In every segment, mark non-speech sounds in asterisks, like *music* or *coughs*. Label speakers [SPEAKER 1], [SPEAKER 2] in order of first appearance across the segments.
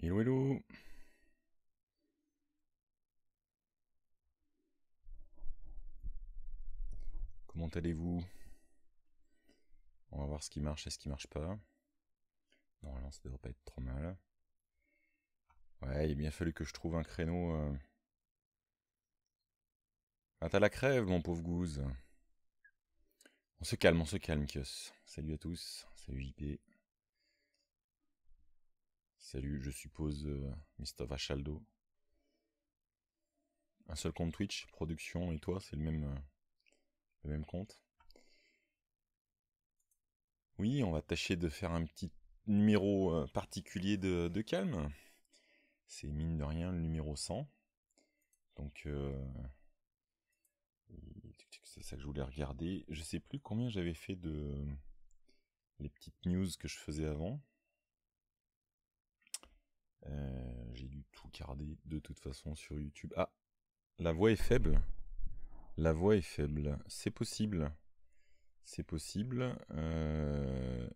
[SPEAKER 1] Hello, hello Comment allez-vous On va voir ce qui marche et ce qui marche pas. Non, ça devrait pas être trop mal. Ouais, il a bien fallu que je trouve un créneau. Euh. Ah, t'as la crève, mon pauvre Goose On se calme, on se calme, Kios. Salut à tous, salut JP. Salut, je suppose, euh, Mr. Vachaldo. Un seul compte Twitch, production et toi, c'est le même, euh, le même compte. Oui, on va tâcher de faire un petit numéro euh, particulier de, calme. C'est mine de rien le numéro 100. Donc, c'est ça que je voulais regarder. Je sais plus combien j'avais fait de les petites news que je faisais avant. Euh, j'ai dû tout garder de toute façon sur YouTube. Ah, la voix est faible. La voix est faible. C'est possible. C'est possible. Euh...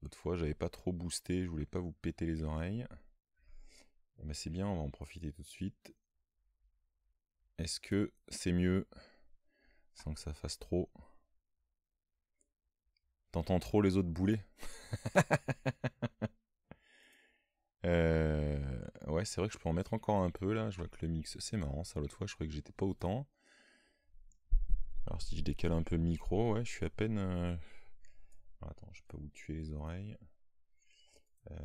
[SPEAKER 1] L'autre fois, j'avais pas trop boosté, je voulais pas vous péter les oreilles. Mais eh ben, c'est bien, on va en profiter tout de suite. Est-ce que c'est mieux sans que ça fasse trop T'entends trop les autres boulets *laughs* Euh, ouais, c'est vrai que je peux en mettre encore un peu là. Je vois que le mix, c'est marrant. Ça, l'autre fois, je croyais que j'étais pas autant. Alors, si je décale un peu le micro, ouais, je suis à peine. Euh, attends, je peux vous tuer les oreilles. Euh,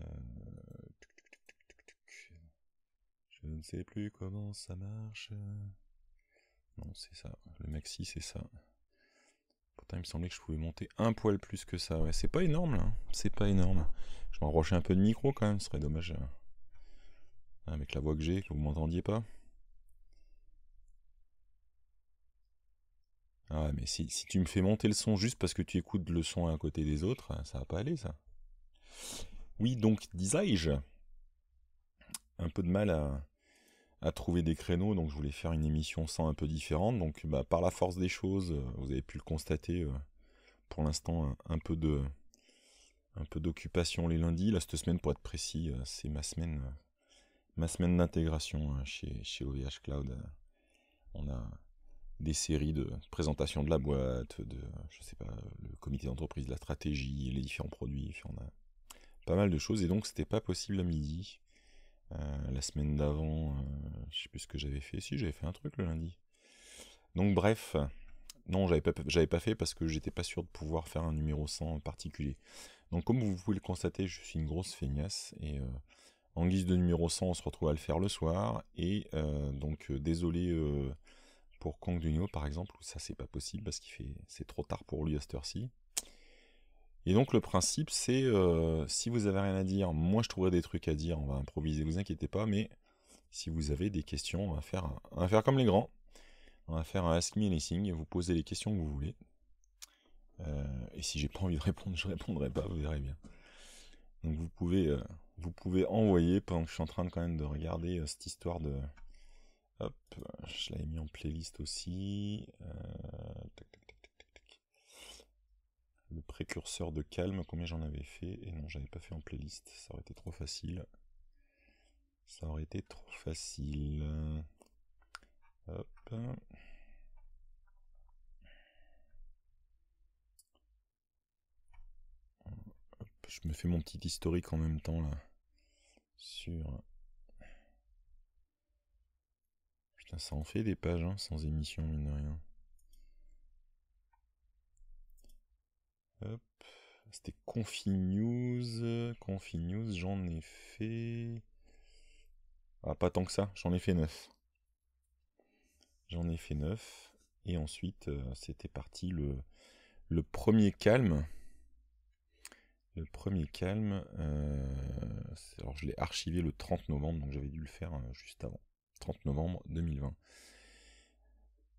[SPEAKER 1] je ne sais plus comment ça marche. Non, c'est ça. Le maxi, c'est ça. Pourtant, il me semblait que je pouvais monter un poil plus que ça. Ouais, c'est pas énorme, là. C'est pas énorme. Je m'enrochais un peu de micro, quand même. Ce serait dommage. Euh, avec la voix que j'ai, que vous m'entendiez pas. Ah, mais si, tu me fais monter le son juste parce que tu écoutes le son à côté des autres, euh, ça va pas aller, ça. Oui, donc, disais-je, un peu de mal à, à trouver des créneaux, donc je voulais faire une émission sans un peu différente. Donc bah, par la force des choses, euh, vous avez pu le constater, euh, pour l'instant un, peu de un peu d'occupation les lundis. Là cette semaine pour être précis, euh, c'est ma semaine ma semaine d'intégration hein, chez, chez OVH Cloud. On a des séries de présentation de la boîte, de je sais pas, le comité d'entreprise, la stratégie, les différents produits, on a pas mal de choses et donc c'était pas possible à midi. Euh, la semaine d'avant, euh, je sais plus ce que j'avais fait. Si, j'avais fait un truc le lundi. Donc bref, non, j'avais pas, pas fait parce que j'étais pas sûr de pouvoir faire un numéro 100 en particulier. Donc comme vous pouvez le constater, je suis une grosse feignasse et euh, en guise de numéro 100, on se retrouve à le faire le soir. Et donc désolé pour Kong Dunio par exemple, où ça c'est pas possible parce qu'il fait c'est trop tard pour lui à cette heure-ci. Et donc le principe, c'est euh, si vous avez rien à dire, moi je trouverai des trucs à dire, on va improviser, vous inquiétez pas, mais si vous avez des questions, on va faire, faire comme les grands. On va faire un Ask Me Anything, vous posez les questions que vous voulez. Euh, et si j'ai pas envie de répondre, je répondrai pas, vous verrez bien. Donc vous pouvez, euh, vous pouvez envoyer, pendant je suis en train de, quand même de regarder cette histoire de... Hop, je l'avais mis en playlist aussi. tac, le précurseur de calme, combien j'en avais fait, et non, j'avais pas fait en playlist, ça aurait été trop facile. Ça aurait été trop facile. Hop. Je me fais mon petit historique en même temps là. Sur. Putain, ça en fait des pages, hein, sans émission, mine de rien. Hop. C'était Confi News. j'en ai fait. Ah, pas tant que ça, j'en ai fait neuf, J'en ai fait neuf, Et ensuite, euh, c'était parti le, le, premier calme. Le premier calme. Euh, alors, je l'ai archivé le 30 novembre, donc j'avais dû le faire euh, juste avant. 30 novembre 2020.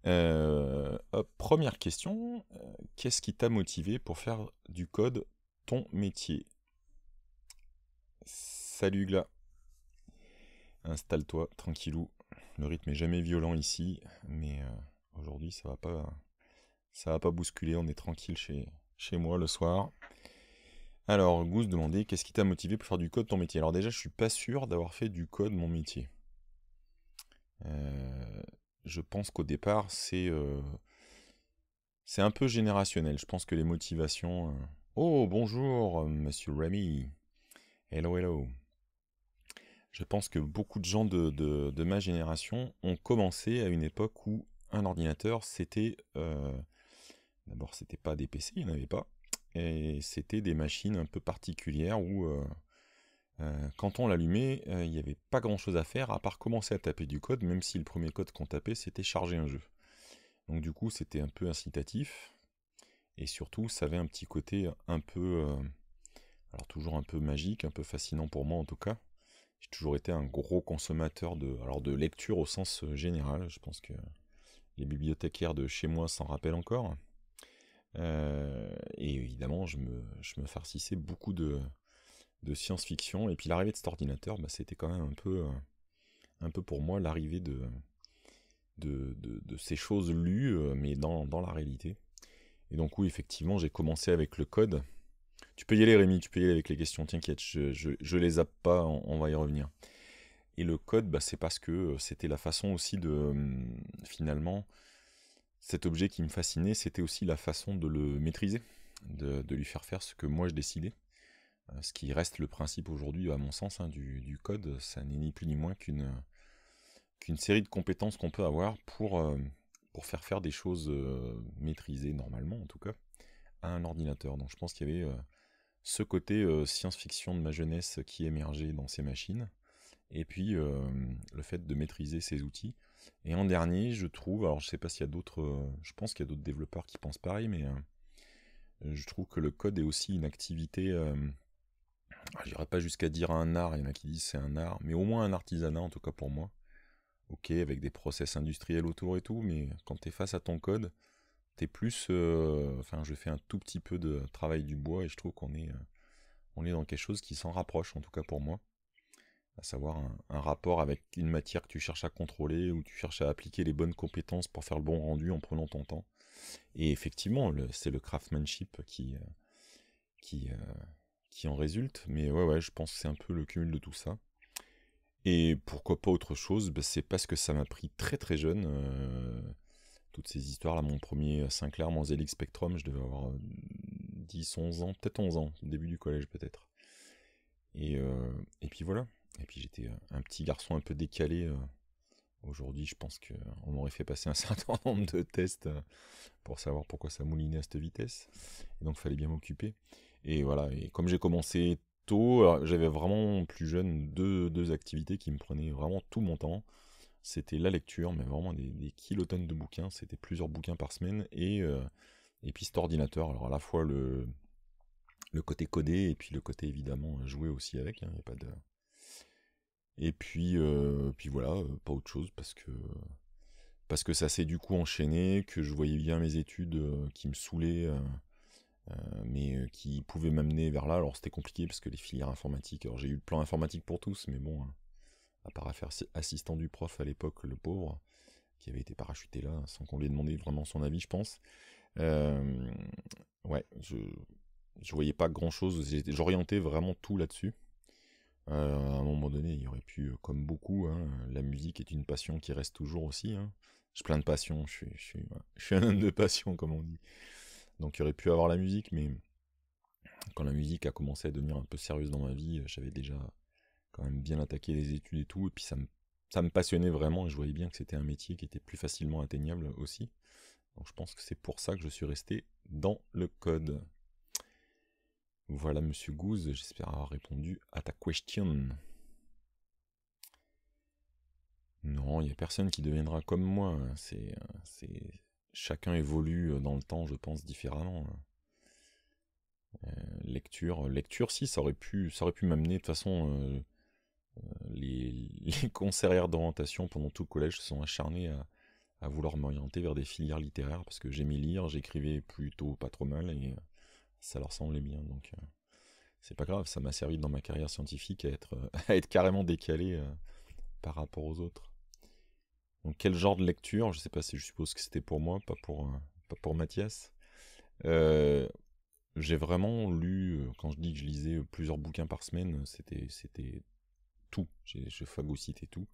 [SPEAKER 1] Euh, première question, euh, qu'est-ce qui t'a motivé pour faire du code ton métier Salut Gla, installe-toi tranquillou. Le rythme est jamais violent ici, mais euh, aujourd'hui ça va pas, ça va pas bousculer. On est tranquille chez chez moi le soir. Alors, Goose demandait qu'est-ce qui t'a motivé pour faire du code ton métier Alors déjà, je suis pas sûr d'avoir fait du code mon métier je pense qu'au départ, c'est euh, c'est un peu générationnel. Je pense que les motivations. Euh, oh, bonjour, monsieur Remy. Hello, hello. Je pense que beaucoup de gens de, de, ma génération ont commencé à une époque où un ordinateur, c'était. D'abord, euh, D'abord, c'était pas des PC, il n'y en avait pas. Et c'était des machines un peu particulières où euh, quand on l'allumait, euh, il n'y avait pas grand chose à faire à part commencer à taper du code, même si le premier code qu'on tapait c'était charger un jeu. Donc du coup c'était un peu incitatif, et surtout ça avait un petit côté un peu. Euh, alors toujours un peu magique, un peu fascinant pour moi en tout cas. J'ai toujours été un gros consommateur de, alors de lecture au sens général, je pense que les bibliothécaires de chez moi s'en rappellent encore. et évidemment, je me farcissais beaucoup de, de science-fiction. Et puis l'arrivée de cet ordinateur, bah, c'était quand même un peu, euh, un peu pour moi l'arrivée de, de, ces choses lues, euh, mais dans, la réalité. Et donc oui, effectivement, j'ai commencé avec le code. Tu peux y aller Rémi, tu peux y aller avec les questions, t'inquiète, je, je, je, les zappe pas, on, va y revenir. Et le code, bah, c'est parce que euh, c'était la façon aussi de, finalement, cet objet qui me fascinait, c'était aussi la façon de le maîtriser, de, de lui faire faire ce que moi je décidais. Euh, ce qui reste le principe aujourd'hui, à mon sens, hein, du, code, ça n'est ni plus ni moins qu'une qu'une série de compétences qu'on peut avoir pour, euh, pour faire faire des choses euh, maîtrisées normalement, en tout cas, à un ordinateur. Donc je pense qu'il y avait ce côté science-fiction de ma jeunesse qui émergeait dans ces machines, et puis le fait de maîtriser ces outils. Et en dernier, je trouve, alors je ne sais pas s'il y a d'autres, je pense qu'il y a d'autres développeurs qui pensent pareil, mais je trouve que le code est aussi une activité ah, j'irai pas jusqu'à dire un art, il y en a qui disent c'est un art, mais au moins un artisanat en tout cas pour moi. Ok, avec des process industriels autour et tout, mais quand t'es face à ton code, t'es plus. Euh, enfin, je fais un tout petit peu de travail du bois et je trouve qu'on est, euh, on est dans quelque chose qui s'en rapproche, en tout cas pour moi. À savoir un, rapport avec une matière que tu cherches à contrôler ou tu cherches à appliquer les bonnes compétences pour faire le bon rendu en prenant ton temps. Et effectivement, c'est le craftsmanship qui, euh, qui, qui en résulte. Mais ouais, ouais, je pense que c'est un peu le cumul de tout ça. Et pourquoi pas autre chose bah, C'est parce que ça m'a pris très très jeune. Euh, toutes ces histoires-là, mon premier Sinclair, mon zélix Spectrum, je devais avoir 10, euh, 11 ans, peut-être 11 ans, début du collège peut-être. Et, euh, et puis voilà. Et puis j'étais un petit garçon un peu décalé. Aujourd'hui, je pense qu'on m'aurait fait passer un *laughs* certain nombre de tests pour savoir pourquoi ça moulinait à cette vitesse. Et donc, fallait bien m'occuper. Et voilà, et comme j'ai commencé tôt, euh, j'avais vraiment plus jeune deux, activités qui me prenaient vraiment tout mon temps. C'était la lecture, mais vraiment des, kilotonnes de bouquins, c'était plusieurs bouquins par semaine, et, euh, et puis cet ordinateur, alors à la fois le, le côté codé, et puis le côté évidemment jouer aussi avec, hein, pas Et puis, euh, puis voilà, pas autre chose, parce que parce que ça s'est du coup enchaîné, que je voyais bien mes études qui me saoulaient, euh, mais euh, qui pouvait m'amener vers là. Alors c'était compliqué parce que les filières informatiques, alors j'ai eu le plan informatique pour tous, mais bon, hein. à part à faire assistant du prof à l'époque, le pauvre, qui avait été parachuté là, sans qu'on lui ait demandé vraiment son avis, je pense. Euh, ouais, je, je voyais pas grand chose, j'orientais vraiment tout là-dessus. à un moment donné, il y aurait pu, comme beaucoup, hein, la musique est une passion qui reste toujours aussi. Hein. Je plein de passion, je je, suis, je suis un homme de passion, comme on dit. Donc il aurait pu avoir la musique, mais quand la musique a commencé à devenir un peu sérieuse dans ma vie, euh, j'avais déjà quand même bien attaqué les études et tout, et puis ça me, passionnait vraiment, et je voyais bien que c'était un métier qui était plus facilement atteignable aussi. Donc je pense que c'est pour ça que je suis resté dans le code. Voilà, monsieur Goose, j'espère avoir répondu à ta question. Non, il n'y a personne qui deviendra comme moi. c'est, chacun évolue euh, dans le temps, je pense, différemment. Hein. Euh, lecture, euh, lecture, si, ça aurait pu, ça aurait pu m'amener, de toute façon, les, *laughs* les conseillères d'orientation pendant tout le collège se sont acharnés à, vouloir m'orienter vers des filières littéraires parce que j'aimais lire, j'écrivais plutôt pas trop mal et ça leur semblait bien. Donc c'est pas grave, ça m'a servi dans ma carrière scientifique à être, *laughs* à être carrément décalé par rapport aux autres quel genre de lecture Je sais pas si je suppose que c'était pour moi, pas pour, euh, pour Mathias. Euh, j'ai vraiment lu, euh, quand je dis que je lisais plusieurs bouquins par semaine, c'était, c'était tout. J'ai, je phagocytais tout.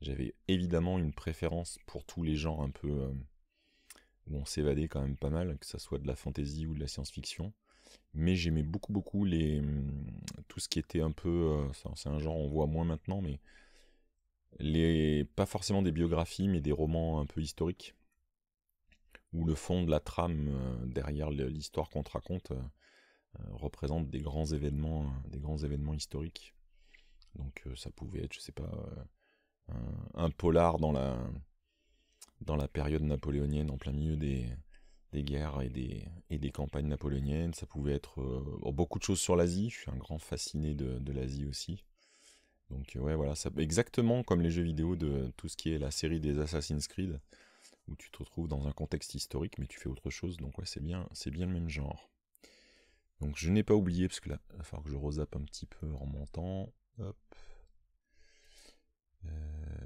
[SPEAKER 1] J'avais évidemment une préférence pour tous les genres un peu où on s'évadait quand même pas mal, que ça soit de la fantasy ou de la science-fiction. Mais j'aimais beaucoup beaucoup les hum, tout ce qui était un peu, c'est un genre on voit moins maintenant, mais pas forcément des biographies, mais des romans un peu historiques, où le fond de la trame euh, derrière l'histoire qu'on te raconte euh, euh, représente des grands événements, des grands événements historiques. Donc ça pouvait être, je sais pas, un, polar dans la, dans la période napoléonienne, en plein milieu des, des guerres et des, et des campagnes napoléoniennes. Ça pouvait être beaucoup de choses sur l'Asie. Je suis un grand fasciné de l'Asie aussi. Donc euh, ouais, voilà, exactement comme les jeux vidéo de tout ce qui est la série des Assassin's Creed, où tu te retrouves dans un contexte historique, mais tu fais autre chose, donc ouais, c'est bien, c'est bien le même genre. Donc je n'ai pas oublié, parce que là, il va falloir que je rosape un petit peu en montant. Hop. Euh,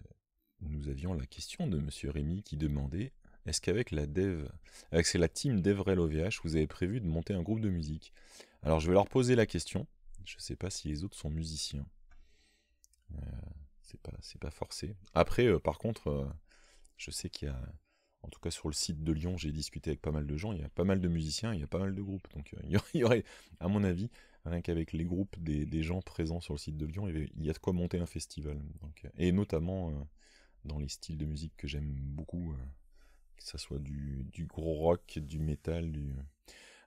[SPEAKER 1] nous avions la question de Monsieur Rémy qui demandait est-ce qu'avec la dev, avec la team DevRel OVH, vous avez prévu de monter un groupe de musique Alors je vais leur poser la question. Je ne sais pas si les autres sont musiciens. Euh, c'est pas, c'est pas forcé. Après, euh, par contre, euh, je sais qu'il y a, en tout cas sur le site de Lyon, j'ai discuté avec pas mal de gens, il y a pas mal de musiciens, il y a pas mal de groupes. Donc *laughs* il y aurait, à mon avis, rien qu'avec les groupes des, gens présents sur le site de Lyon, il y a de quoi monter un festival. et notamment dans les styles de musique que j'aime beaucoup, que ça soit du, gros rock, du métal, du...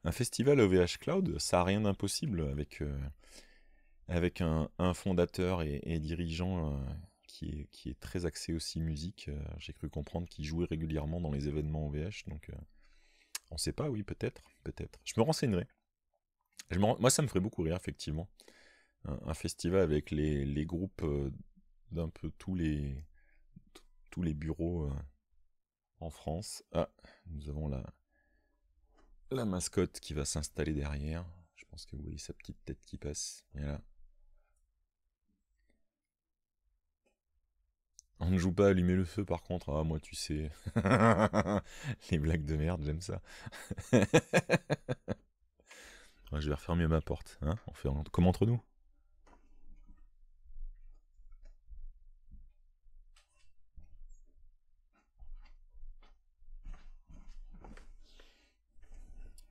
[SPEAKER 1] Un festival VH Cloud, ça a rien d'impossible avec avec un, fondateur et, dirigeant euh, qui, est, très axé aussi musique. Euh, j'ai cru comprendre qu'il jouait régulièrement dans les événements OVH, donc on euh, on sait pas, oui, peut-être, peut-être. Je me renseignerai. moi, ça me ferait beaucoup rire, effectivement. Un, festival avec les, groupes d'un peu tous les, tous les bureaux en France. Ah, nous avons la, mascotte qui va s'installer derrière. Je pense que vous voyez sa petite tête qui passe. Voilà. On ne joue pas à allumer le feu par contre, ah moi tu sais. *laughs* Les blagues de merde, j'aime ça. *laughs* je vais refermer ma porte, hein On fait comme entre nous.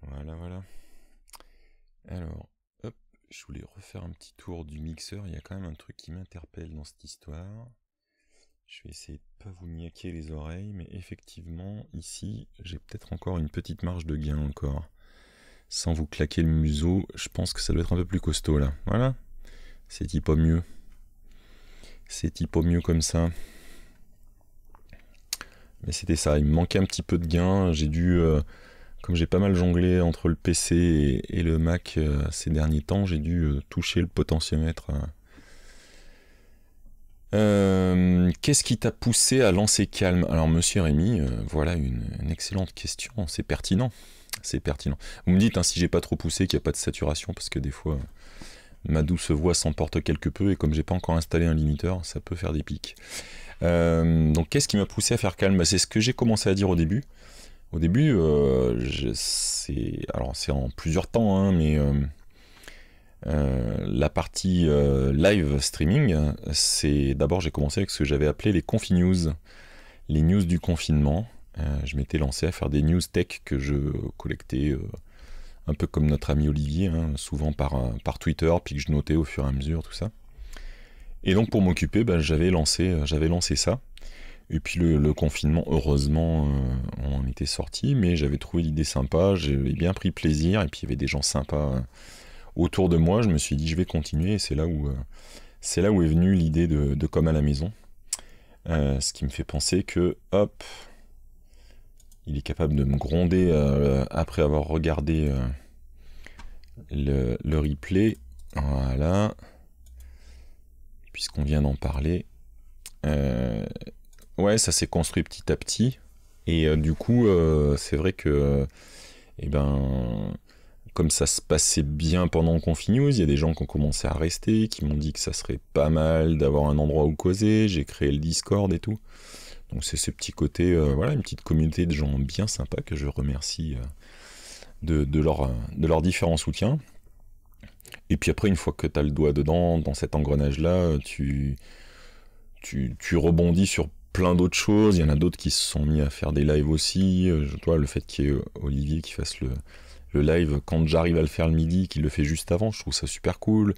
[SPEAKER 1] Voilà, voilà. Alors, hop, je voulais refaire un petit tour du mixeur. Il y a quand même un truc qui m'interpelle dans cette histoire. Je vais essayer de ne pas vous niaquer les oreilles, mais effectivement, ici, j'ai peut-être encore une petite marge de gain encore. Sans vous claquer le museau, je pense que ça doit être un peu plus costaud là. Voilà. C'est au mieux. C'est au mieux comme ça. Mais c'était ça, il me manquait un petit peu de gain. J'ai dû, euh, comme j'ai pas mal jonglé entre le PC et, le Mac euh, ces derniers temps, j'ai dû euh, toucher le potentiomètre euh, qu'est-ce qui t'a poussé à lancer Calme Alors, monsieur Rémi, euh, voilà une, excellente question. C'est pertinent. C'est pertinent. Vous me dites hein, si j'ai pas trop poussé, qu'il n'y a pas de saturation, parce que des fois, euh, ma douce voix s'emporte quelque peu, et comme j'ai pas encore installé un limiteur, ça peut faire des pics. donc, qu'est-ce qui m'a poussé à faire Calme bah, C'est ce que j'ai commencé à dire au début. Au début, c'est alors c'est en plusieurs temps, hein, mais euh, la partie euh, live streaming, c'est d'abord j'ai commencé avec ce que j'avais appelé les confi news, les news du confinement. Euh, je m'étais lancé à faire des news tech que je collectais un peu comme notre ami Olivier, hein, souvent par, Twitter, puis que je notais au fur et à mesure tout ça. Et donc pour m'occuper, ben, j'avais lancé, lancé ça. Et puis le, confinement, heureusement, on était sorti, mais j'avais trouvé l'idée sympa, j'avais bien pris plaisir, et puis il y avait des gens sympas autour de moi, je me suis dit je vais continuer et c'est là où euh, c'est là où est venue l'idée de, comme à la maison. Euh, ce qui me fait penser que hop, il est capable de me gronder euh, après avoir regardé le, replay. Voilà. Puisqu'on vient d'en parler. ouais, ça s'est construit petit à petit. Et du coup, c'est vrai que eh ben, comme ça se passait bien pendant Confinews, il y a des gens qui ont commencé à rester, qui m'ont dit que ça serait pas mal d'avoir un endroit où causer, j'ai créé le Discord et tout. Donc c'est ce petit côté, euh, voilà, une petite communauté de gens bien sympas que je remercie euh, de, leur, euh, de leurs différents soutiens. Et puis après, une fois que tu as le doigt dedans, dans cet engrenage-là, tu, tu, rebondis sur plein d'autres choses. Il y en a d'autres qui se sont mis à faire des lives aussi. Je, le fait qu'il y ait Olivier qui fasse le, le live, quand j'arrive à le faire le midi, qu'il le fait juste avant, je trouve ça super cool.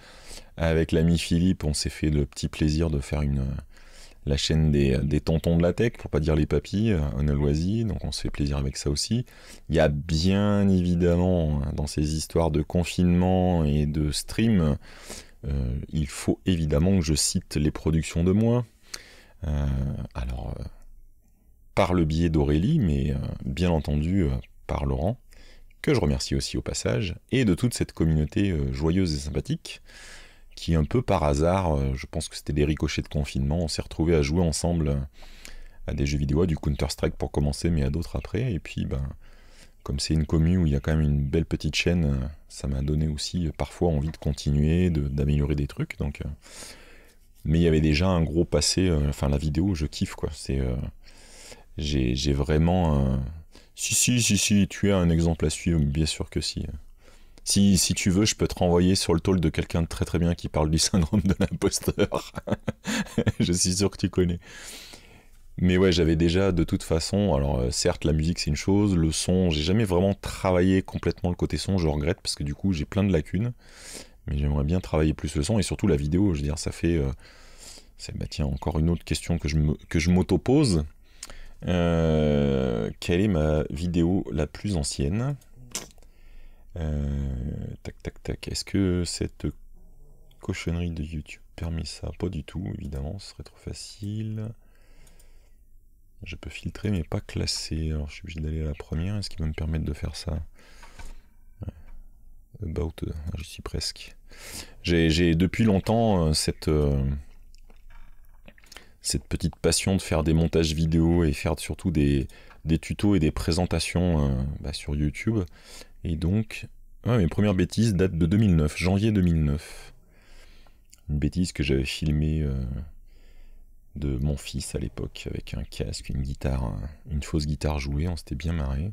[SPEAKER 1] Avec l'ami Philippe, on s'est fait le petit plaisir de faire une, la chaîne des, des, tontons de la tech, pour pas dire les papis, euh, on a loisi, donc on se fait plaisir avec ça aussi. Il y a bien évidemment, hein, dans ces histoires de confinement et de stream, euh, il faut évidemment que je cite les productions de moi. Euh, alors, par le biais d'Aurélie, mais bien entendu par Laurent que je remercie aussi au passage, et de toute cette communauté euh, joyeuse et sympathique, qui un peu par hasard, euh, je pense que c'était des ricochets de confinement, on s'est retrouvés à jouer ensemble euh, à des jeux vidéo, à du Counter-Strike pour commencer, mais à d'autres après, et puis ben, comme c'est une commune où il y a quand même une belle petite chaîne, ça m'a donné aussi parfois envie de continuer, d'améliorer des trucs, donc... Mais il y avait déjà un gros passé, enfin la vidéo, je kiffe quoi, c'est... j'ai vraiment... Si, si, si, si, tu as un exemple à suivre, bien sûr que si. Si, si tu veux, je peux te renvoyer sur le talk de quelqu'un de très très bien qui parle du syndrome de l'imposteur. *laughs* je suis sûr que tu connais. Mais ouais, j'avais déjà de toute façon, alors euh, certes la musique c'est une chose, le son, j'ai jamais vraiment travaillé complètement le côté son, je regrette parce que du coup j'ai plein de lacunes, mais j'aimerais bien travailler plus le son et surtout la vidéo, je veux dire ça fait... Euh, bah, tiens encore une autre question que je m'auto-pose, euh, quelle est ma vidéo la plus ancienne euh, Tac, tac, tac. Est-ce que cette cochonnerie de YouTube permet ça Pas du tout, évidemment, ce serait trop facile. Je peux filtrer, mais pas classer. Alors, je suis obligé d'aller à la première. Est-ce qu'il va me permettre de faire ça About, euh, je suis presque. J'ai depuis longtemps cette, cette petite passion de faire des montages vidéo et faire surtout des, des tutos et des présentations euh, bah, sur YouTube. Et donc, ah, mes premières bêtises datent de 2009, janvier 2009. Une bêtise que j'avais filmée euh, de mon fils à l'époque avec un casque, une guitare, une fausse guitare jouée, on s'était bien marré.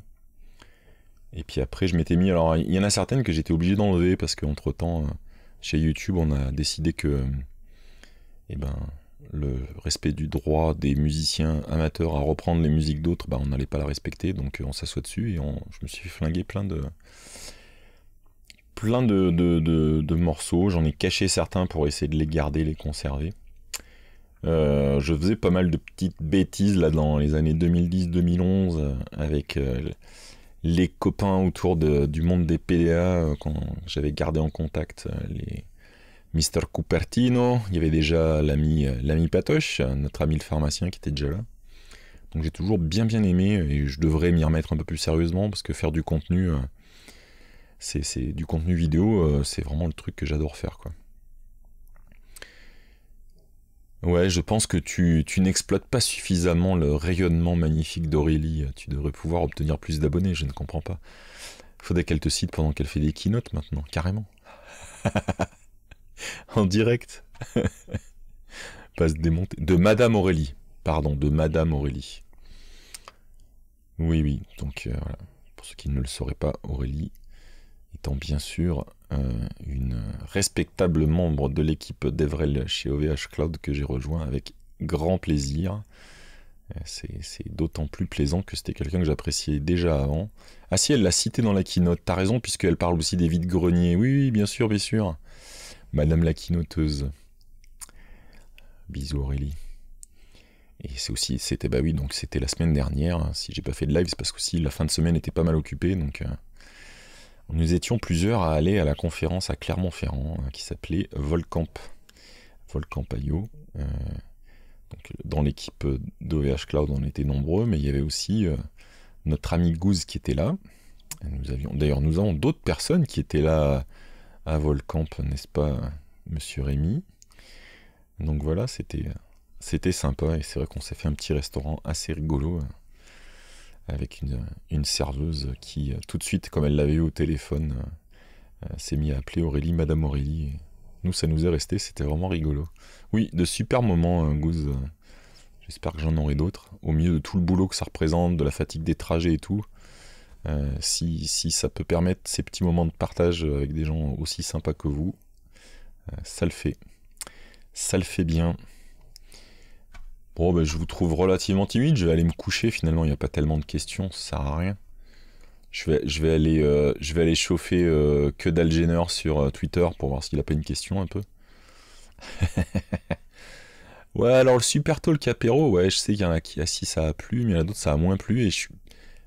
[SPEAKER 1] Et puis après, je m'étais mis. Alors, il y en a certaines que j'étais obligé d'enlever parce qu'entre temps, euh, chez YouTube, on a décidé que. Eh ben, le respect du droit des musiciens amateurs à reprendre les musiques d'autres, bah, on n'allait pas la respecter, donc euh, on s'assoit dessus et on, je me suis flingué plein de plein de, morceaux, j'en ai caché certains pour essayer de les garder, les conserver. Euh, je faisais pas mal de petites bêtises là dans les années 2010-2011 euh, avec les copains autour du monde des PDA quand j'avais gardé en contact les, Mister Cupertino, il y avait déjà l'ami euh, l'ami Patoche, notre ami le pharmacien qui était déjà là. Donc j'ai toujours bien bien aimé euh, et je devrais m'y remettre un peu plus sérieusement parce que faire du contenu, euh, c'est du contenu vidéo, c'est vraiment le truc que j'adore faire quoi. Ouais, je pense que tu, tu n'exploites pas suffisamment le rayonnement magnifique d'Aurélie. Tu devrais pouvoir obtenir plus d'abonnés, je ne comprends pas. Faudrait qu'elle te cite pendant qu'elle fait des keynotes maintenant, carrément. *laughs* *laughs* en direct. *laughs* Pas se démonter. De Madame Aurélie. Pardon, de Madame Aurélie. Oui, oui. Donc, euh, Pour ceux qui ne le sauraient pas, Aurélie étant bien sûr euh, une respectable membre de l'équipe d'Evrel chez OVH Cloud que j'ai rejoint avec grand plaisir. Euh, c'est d'autant plus plaisant que c'était quelqu'un que j'appréciais déjà avant. Ah si, elle l'a cité dans la keynote, t'as raison, puisqu'elle parle aussi des vides greniers. Oui, oui, bien sûr, bien sûr. Madame la quinoteuse. Bisous Aurélie. Et c'est aussi, c'était bah oui, donc c'était la semaine dernière. Hein, si j'ai pas fait de live, c'est parce que aussi la fin de semaine était pas mal occupée, donc euh, nous étions plusieurs à aller à la conférence à Clermont-Ferrand euh, qui s'appelait Volcamp, Volcamp euh, dans l'équipe d'OVH Cloud, on était nombreux, mais il y avait aussi notre ami Goose qui était là. Nous avions, d'ailleurs, nous avons d'autres personnes qui étaient là à Volcamp, n'est-ce pas, monsieur Rémi Donc voilà, c'était c'était sympa et c'est vrai qu'on s'est fait un petit restaurant assez rigolo euh, avec une, serveuse qui euh, tout de suite, comme elle l'avait eu au téléphone, euh, s'est mise à appeler Aurélie Madame Aurélie. Nous, ça nous est resté, c'était vraiment rigolo. Oui, de super moments, hein, Goose. J'espère que j'en aurai d'autres. Au milieu de tout le boulot que ça représente, de la fatigue des trajets et tout, euh, si, si, ça peut permettre ces petits moments de partage euh, avec des gens aussi sympas que vous, euh, ça le fait. Ça le fait bien. Bon, ben, je vous trouve relativement timide. Je vais aller me coucher finalement. Il n'y a pas tellement de questions. Ça sert à rien. Je vais, je vais, aller, je vais aller chauffer que d'Algener sur Twitter pour voir s'il n'a pas une question un peu. *laughs* ouais, alors le super talk capéro ouais, je sais qu'il y en a qui, a ah, si ça a plu, mais il y en a d'autres ça a moins plu et je suis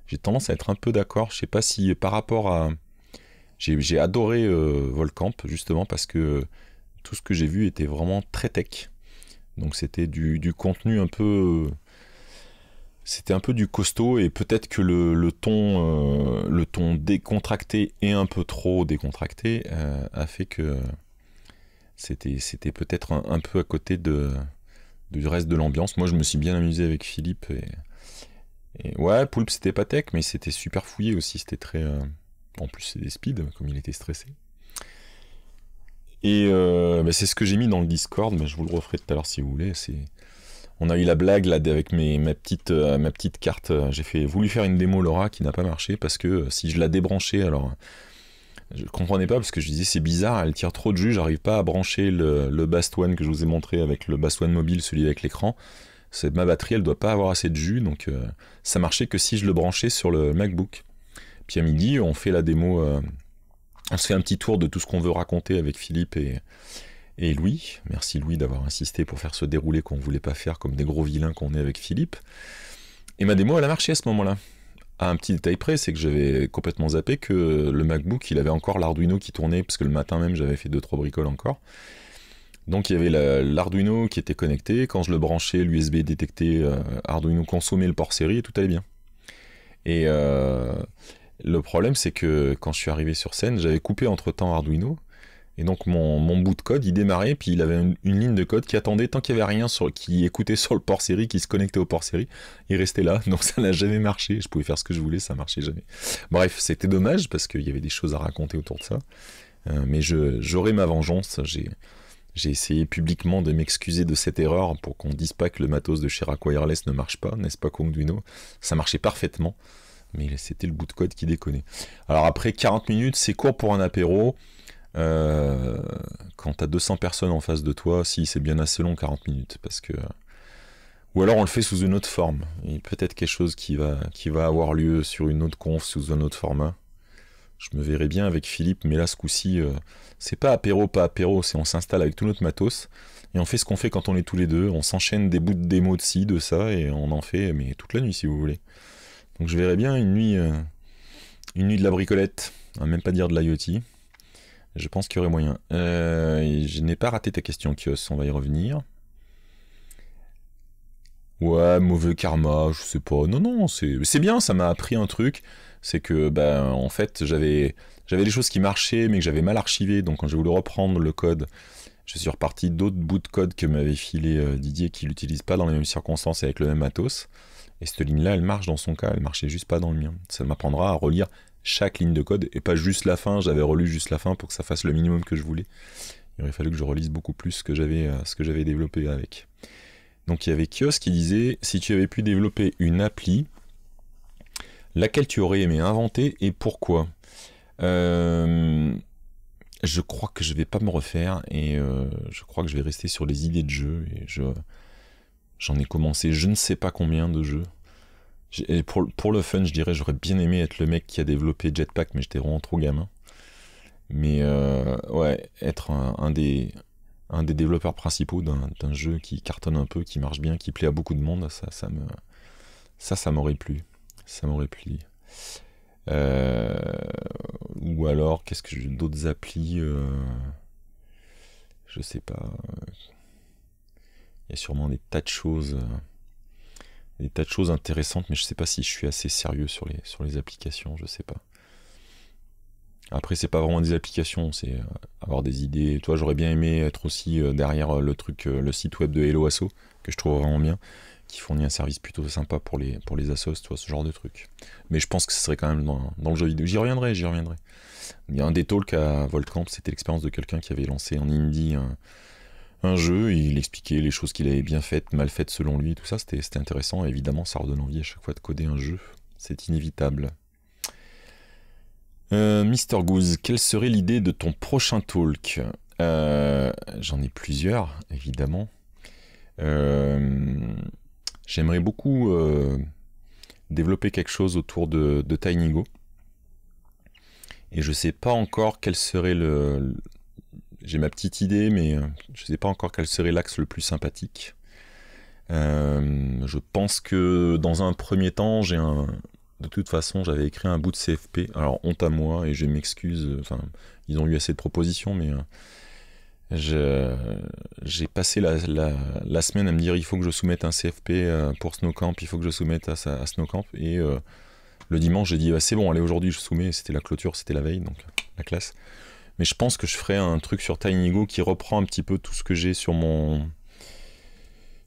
[SPEAKER 1] j'ai tendance à être un peu d'accord. Je sais pas si par rapport à. J'ai adoré euh, Volcamp justement parce que euh, tout ce que j'ai vu était vraiment très tech. Donc c'était du, contenu un peu. Euh, c'était un peu du costaud et peut-être que le, ton, le ton décontracté et un peu trop décontracté a fait que c'était peut-être un, peu à côté du reste de l'ambiance. Moi je me suis bien amusé avec Philippe et ouais, Poulpe, c'était pas tech, mais c'était super fouillé aussi. C'était très. Euh, en plus, c'est des speeds, comme il était stressé. Et euh, bah, c'est ce que j'ai mis dans le Discord, mais je vous le referai tout à l'heure si vous voulez. C'est. On a eu la blague là avec ma, petite, euh, ma petite carte. J'ai fait voulu faire une démo Laura qui n'a pas marché parce que si je la débranchais, alors je comprenais pas parce que je disais c'est bizarre, elle tire trop de jus, j'arrive pas à brancher le, le Bast que je vous ai montré avec le Bast One mobile, celui avec l'écran ma batterie, elle doit pas avoir assez de jus, donc euh, ça marchait que si je le branchais sur le MacBook. Puis à midi, on fait la démo, euh, on se fait un petit tour de tout ce qu'on veut raconter avec Philippe et, Louis. Merci Louis d'avoir insisté pour faire ce déroulé qu'on voulait pas faire comme des gros vilains qu'on est avec Philippe. Et ma démo, elle a marché à ce moment-là. À un petit détail près, c'est que j'avais complètement zappé que le MacBook, il avait encore l'Arduino qui tournait, parce que le matin même, j'avais fait deux trois bricoles encore. Donc il y avait l'Arduino qui était connecté, quand je le branchais, l'USB détectait, euh, Arduino consommait le port série et tout allait bien. Et euh, le problème c'est que quand je suis arrivé sur scène, j'avais coupé entre-temps Arduino, et donc mon, bout de code, il démarrait, puis il avait une, ligne de code qui attendait tant qu'il n'y avait rien sur, qui écoutait sur le port série, qui se connectait au port série, il restait là, donc ça n'a jamais marché, je pouvais faire ce que je voulais, ça marchait jamais. Bref, c'était dommage parce qu'il y avait des choses à raconter autour de ça, euh, mais j'aurai ma vengeance, j'ai... J'ai essayé publiquement de m'excuser de cette erreur pour qu'on dise pas que le matos de chez Wireless ne marche pas, n'est-ce pas Kongduino Ça marchait parfaitement, mais c'était le bout de code qui déconnait. Alors après 40 minutes, c'est court pour un apéro. Euh, quand t'as 200 personnes en face de toi, si c'est bien assez long 40 minutes, parce que ou alors on le fait sous une autre forme. peut-être quelque chose qui va, qui va avoir lieu sur une autre conf, sous un autre format je me verrais bien avec Philippe, mais là ce coup-ci, euh, c'est pas apéro, pas apéro, c'est on s'installe avec tout notre matos et on fait ce qu'on fait quand on est tous les deux, on s'enchaîne des bouts de démo de ci, de ça et on en fait mais toute la nuit si vous voulez. Donc je verrais bien une nuit, euh, une nuit de la bricolette, même pas dire de l'IoT. Je pense qu'il y aurait moyen. Euh, je n'ai pas raté ta question, Kios, on va y revenir. Ouais, mauvais karma, je sais pas. Non, non, c'est bien, ça m'a appris un truc c'est que bah, en fait j'avais des choses qui marchaient mais que j'avais mal archivées donc quand j'ai voulu reprendre le code je suis reparti d'autres bouts de code que m'avait filé euh, Didier qui l'utilise pas dans les mêmes circonstances et avec le même matos et cette ligne là elle marche dans son cas elle marchait juste pas dans le mien ça m'apprendra à relire chaque ligne de code et pas juste la fin j'avais relu juste la fin pour que ça fasse le minimum que je voulais il aurait fallu que je relise beaucoup plus que j'avais euh, ce que j'avais développé avec donc il y avait Kios qui disait si tu avais pu développer une appli Laquelle tu aurais aimé inventer et pourquoi euh, Je crois que je vais pas me refaire et euh, je crois que je vais rester sur les idées de jeu. Et je, j'en ai commencé je ne sais pas combien de jeux. pour, le fun, je dirais j'aurais bien aimé être le mec qui a développé Jetpack, mais j'étais vraiment trop gamin. Mais euh, ouais, être un, des, développeurs principaux d'un jeu qui cartonne un peu, qui marche bien, qui plaît à beaucoup de monde, ça, ça me ça, ça m'aurait plu ça m'aurait plu. Euh, ou alors, qu'est-ce que j'ai d'autres applis euh, Je sais pas. Il y a sûrement des tas de choses, des tas de choses intéressantes, mais je sais pas si je suis assez sérieux sur les sur les applications. Je sais pas. Après, c'est pas vraiment des applications, c'est euh, avoir des idées. Toi, j'aurais bien aimé être aussi derrière le truc, le site web de Hello Asso, que je trouve vraiment bien qui fournit un service plutôt sympa pour les, pour les assos, ce genre de truc. Mais je pense que ce serait quand même dans, le jeu vidéo. J'y reviendrai, j'y reviendrai. Il y a un des talks à Volcamp, c'était l'expérience de quelqu'un qui avait lancé en indie un, jeu, il expliquait les choses qu'il avait bien faites, mal faites selon lui, tout ça, c'était intéressant, évidemment, ça redonne envie à chaque fois de coder un jeu. C'est inévitable. Euh, Mister Goose, quelle serait l'idée de ton prochain talk euh, J'en ai plusieurs, évidemment. Euh, J'aimerais beaucoup euh, développer quelque chose autour de, de TinyGo. Et je ne sais pas encore quel serait le. J'ai ma petite idée, mais euh, je ne sais pas encore quel serait l'axe le plus sympathique. Euh, je pense que dans un premier temps, j'ai un. De toute façon, j'avais écrit un bout de CFP. Alors, honte à moi, et je m'excuse. Enfin, ils ont eu assez de propositions, mais j'ai passé la, semaine à me dire il faut que je soumette un CFP euh, pour Snowcamp, il faut que je soumette à, Snowcamp. Et euh, le dimanche, j'ai dit ah, c'est bon, allez, aujourd'hui je soumets. C'était la clôture, c'était la veille, donc la classe. Mais je pense que je ferai un truc sur TinyGo qui reprend un petit peu tout ce que j'ai sur mon,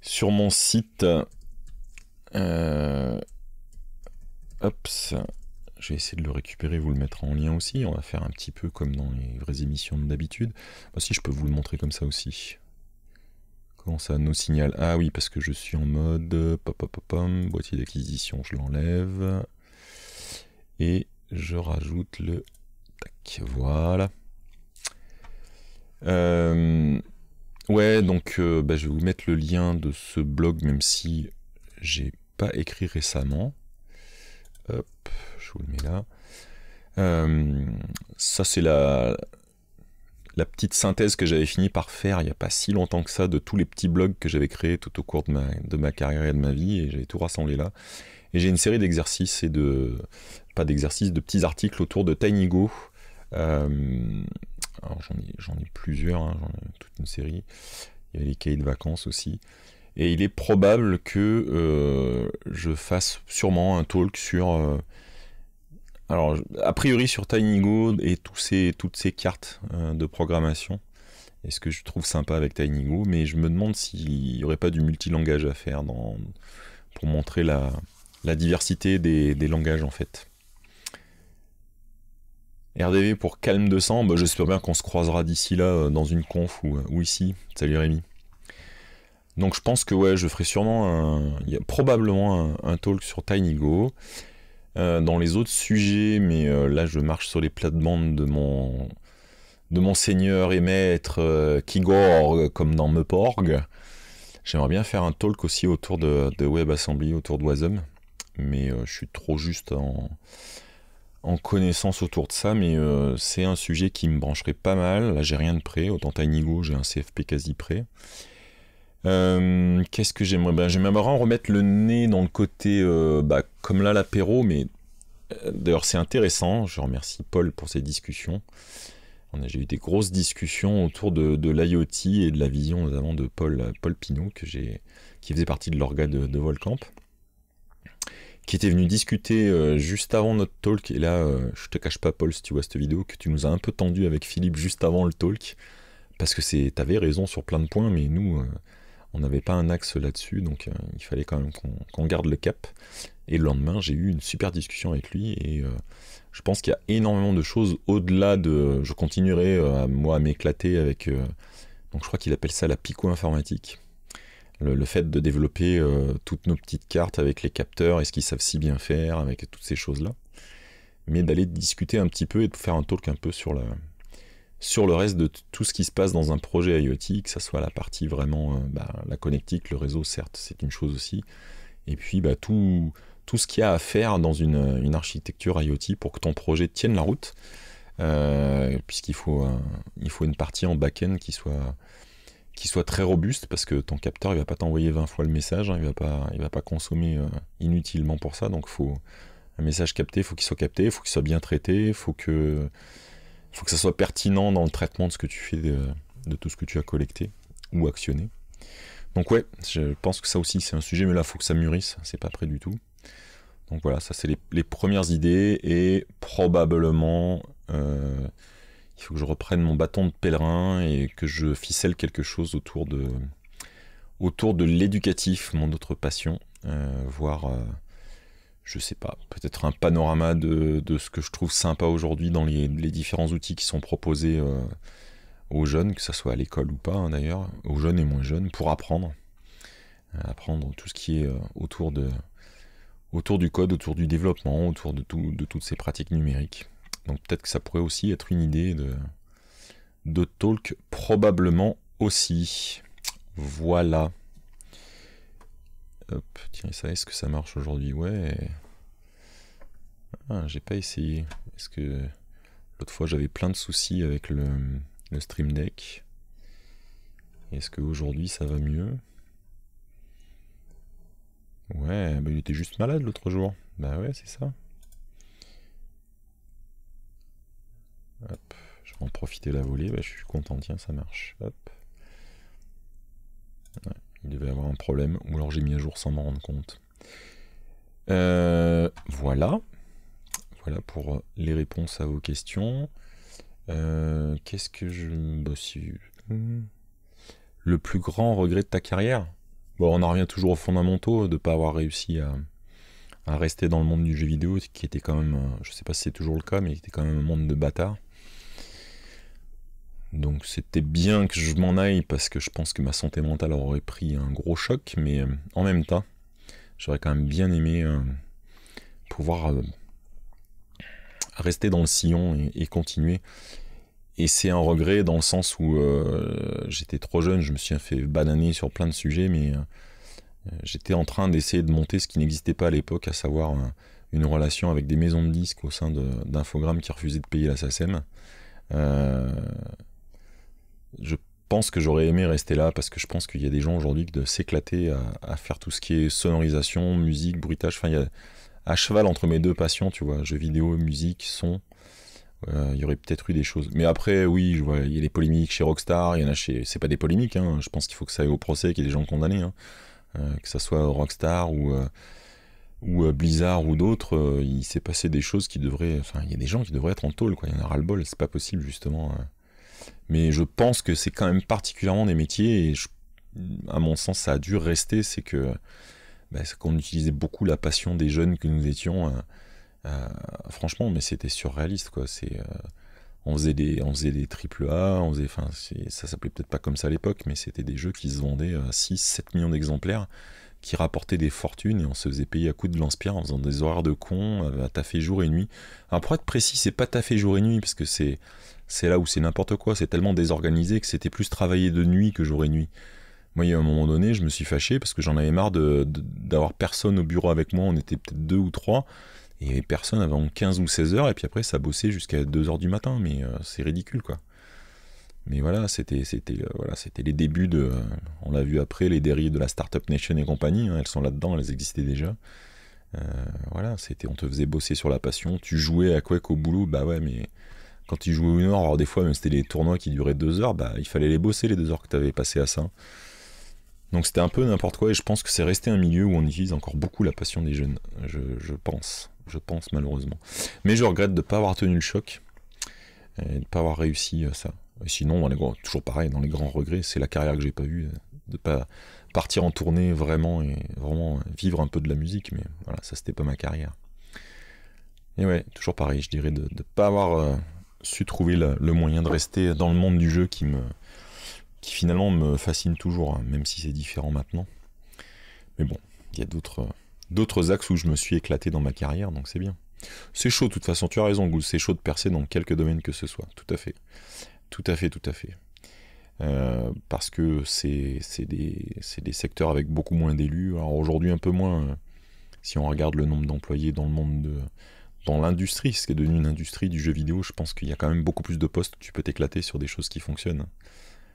[SPEAKER 1] sur mon site. Euh, je vais essayer de le récupérer, vous le mettre en lien aussi. On va faire un petit peu comme dans les vraies émissions d'habitude. si je peux vous le montrer comme ça aussi. Comment ça, nous signale, Ah oui, parce que je suis en mode euh, papapapam, boîtier d'acquisition, je l'enlève. Et je rajoute le... Tac, voilà. Euh, ouais, donc euh, bah, je vais vous mettre le lien de ce blog, même si j'ai pas écrit récemment je vous le mets là. Euh, ça, c'est la, la petite synthèse que j'avais fini par faire il n'y a pas si longtemps que ça de tous les petits blogs que j'avais créés tout au cours de ma, carrière et de ma vie, et j'avais tout rassemblé là. Et j'ai une série d'exercices et de. Pas d'exercices, de petits articles autour de tiny Euh, j'en ai, plusieurs, hein, j'en ai toute une série. Il y a les cahiers de vacances aussi. Et il est probable que euh, je fasse sûrement un talk sur... Euh, alors, a priori sur TinyGo et toutes ces cartes euh, de programmation. Et ce que je trouve sympa avec TinyGo, mais je me demande s'il n'y aurait pas du multilangage à faire pour montrer la, diversité des, langages en fait. RDV pour Calme 200, sang, bah, j'espère bien qu'on se croisera d'ici là dans une conf ou ici. Salut Rémi. Donc je pense que ouais, je ferai sûrement un, il y a probablement un, talk sur TinyGo. Euh, dans les autres sujets, mais euh, là je marche sur les plates-bandes de mon de mon seigneur et maître euh, Kigorg comme dans Meporg. J'aimerais bien faire un talk aussi autour de, de WebAssembly, autour de Wasm, mais je suis trop juste en, en connaissance autour de ça, mais c'est un sujet qui me brancherait pas mal. Là j'ai rien de prêt, autant TinyGo j'ai un CFP quasi prêt. Euh, qu'est-ce que j'aimerais ben, J'aimerais vraiment remettre le nez dans le côté, euh, bah, comme là, l'apéro, mais euh, d'ailleurs, c'est intéressant. Je remercie Paul pour ces discussions. J'ai eu des grosses discussions autour de, de l'IoT et de la vision notamment de Paul, Paul Pinot, que qui faisait partie de l'orga de, Volcamp, qui était venu discuter juste avant notre talk. Et là, je te cache pas, Paul, si tu vois cette vidéo, que tu nous as un peu tendu avec Philippe juste avant le talk, parce que tu avais raison sur plein de points, mais nous, on n'avait pas un axe là-dessus, donc euh, il fallait quand même qu'on garde le cap. Et le lendemain, j'ai eu une super discussion avec lui et euh, je pense qu'il y a énormément de choses au-delà de. Je continuerai euh, à, moi à m'éclater avec. donc je crois qu'il appelle ça la pico informatique. Le, fait de développer toutes nos petites cartes avec les capteurs et ce qu'ils savent si bien faire avec toutes ces choses-là. Mais d'aller discuter un petit peu et de faire un talk un peu sur la, sur le reste de tout ce qui se passe dans un projet IoT, que ce soit la partie vraiment, euh, bah, la connectique, le réseau, certes, c'est une chose aussi, et puis bah, tout, tout ce qu'il y a à faire dans une, architecture IoT pour que ton projet tienne la route, euh, puisqu'il faut, faut une partie en back-end qui soit, qui soit très robuste, parce que ton capteur, il va pas t'envoyer 20 fois le message, hein, il va va pas consommer euh, inutilement pour ça, donc faut un message capté, faut qu'il soit capté, faut qu'il soit bien traité, il faut que il faut que ça soit pertinent dans le traitement de ce que tu fais, euh, de, tout ce que tu as collecté ou actionné. Donc ouais, je pense que ça aussi c'est un sujet, mais là il faut que ça mûrisse, c'est pas prêt du tout. Donc voilà, ça c'est les, premières idées et probablement euh, il faut que je reprenne mon bâton de pèlerin et que je ficelle quelque chose autour de autour de l'éducatif, mon autre passion, euh, voire je sais pas, peut-être un panorama de, ce que je trouve sympa aujourd'hui dans les, différents outils qui sont proposés euh, aux jeunes, que ce soit à l'école ou pas hein, d'ailleurs, aux jeunes et moins jeunes, pour apprendre. Euh, apprendre tout ce qui est euh, autour, de, autour du code, autour du développement, autour de, tout, de toutes ces pratiques numériques. Donc peut-être que ça pourrait aussi être une idée de, de talk, probablement aussi. Voilà. Hop, tiens, ça, est-ce que ça marche aujourd'hui Ouais. Ah, j'ai pas essayé. Est-ce que l'autre fois j'avais plein de soucis avec le, Stream Deck Est-ce qu'aujourd'hui ça va mieux Ouais, bah, il était juste malade l'autre jour. Bah ouais, c'est ça. Hop, je vais en profiter la volée. Bah, je suis content, tiens, ça marche. Hop. Ouais il devait y avoir un problème, ou alors j'ai mis à jour sans m'en rendre compte. Euh, voilà. Voilà pour euh, les réponses à vos questions. Euh, qu'est-ce que je. Le plus grand regret de ta carrière Bon, on en revient toujours aux fondamentaux de ne pas avoir réussi à, rester dans le monde du jeu vidéo, qui était quand même, je sais pas si c'est toujours le cas, mais qui était quand même un monde de bâtards. Donc c'était bien que je m'en aille parce que je pense que ma santé mentale aurait pris un gros choc, mais euh, en même temps, j'aurais quand même bien aimé euh, pouvoir euh, rester dans le sillon et, continuer. Et c'est un regret dans le sens où j'étais trop jeune, je me suis fait bananer sur plein de sujets, mais j'étais en train d'essayer de monter ce qui n'existait pas à l'époque, à savoir une relation avec des maisons de disques au sein d'Infogrames qui refusaient de payer la SACEM. Euh, je pense que j'aurais aimé rester là parce que je pense qu'il y a des gens aujourd'hui qui doivent s'éclater à, faire tout ce qui est sonorisation, musique, bruitage. Enfin, il y a à cheval entre mes deux passions, tu vois, jeux vidéo, musique, son. Euh, il y aurait peut-être eu des choses. Mais après, oui, je vois, il y a des polémiques chez Rockstar, il y en a chez. C'est pas des polémiques, hein. je pense qu'il faut que ça aille au procès, qu'il y ait des gens condamnés. Hein. Euh, que ça soit Rockstar ou, euh, ou Blizzard ou d'autres, il s'est passé des choses qui devraient. Enfin, il y a des gens qui devraient être en tôle, quoi. Il y en a le bol c'est pas possible, justement mais je pense que c'est quand même particulièrement des métiers, et à mon sens, ça a dû rester, c'est que bah, ce qu'on utilisait beaucoup la passion des jeunes que nous étions. Euh, euh, franchement, mais c'était surréaliste, quoi. C'est, euh, on faisait des, on faisait triple A, on faisait, ça s'appelait peut-être pas comme ça à l'époque, mais c'était des jeux qui se vendaient à 6, 7 millions d'exemplaires qui rapportait des fortunes et on se faisait payer à coups de lance en faisant des horaires de con, euh, à taffer jour et nuit. Alors pour être précis, c'est pas taffer jour et nuit parce que c'est c'est là où c'est n'importe quoi, c'est tellement désorganisé que c'était plus travailler de nuit que jour et nuit. Moi, a un moment donné, je me suis fâché parce que j'en avais marre d'avoir de, personne au bureau avec moi, on était peut-être deux ou trois et personne avant 15 ou 16 heures et puis après ça bossait jusqu'à 2 heures du matin mais euh, c'est ridicule quoi mais voilà, c'était c'était euh, voilà, c'était les débuts de euh, on l'a vu après les dérives de la startup nation et compagnie, hein, elles sont là-dedans, elles existaient déjà. Euh, voilà, c'était on te faisait bosser sur la passion, tu jouais à quoi qu'au boulot, bah ouais, mais quand tu jouais au heure, alors des fois même c'était des tournois qui duraient deux heures, bah il fallait les bosser les deux heures que tu avais passé à ça. Donc c'était un peu n'importe quoi et je pense que c'est resté un milieu où on utilise encore beaucoup la passion des jeunes, je, pense, je pense malheureusement. Mais je regrette de ne pas avoir tenu le choc et de ne pas avoir réussi ça sinon, toujours pareil, dans les grands regrets, c'est la carrière que j'ai pas vue. de pas partir en tournée vraiment et vraiment vivre un peu de la musique, mais voilà, ça c'était pas ma carrière. Et ouais, toujours pareil, je dirais de ne pas avoir euh, su trouver le moyen de rester dans le monde du jeu qui me qui finalement me fascine toujours, hein, même si c'est différent maintenant. Mais bon, il y a d'autres euh, d'autres axes où je me suis éclaté dans ma carrière, donc c'est bien. C'est chaud de toute façon, tu as raison, Goul, c'est chaud de percer dans quelques domaines que ce soit, tout à fait. Tout à fait, tout à fait. Euh, parce que c'est des, des, secteurs avec beaucoup moins d'élus. Alors aujourd'hui un peu moins, euh, si on regarde le nombre d'employés dans le monde de, dans l'industrie, ce qui est devenu une industrie du jeu vidéo, je pense qu'il y a quand même beaucoup plus de postes, où tu peux t'éclater sur des choses qui fonctionnent.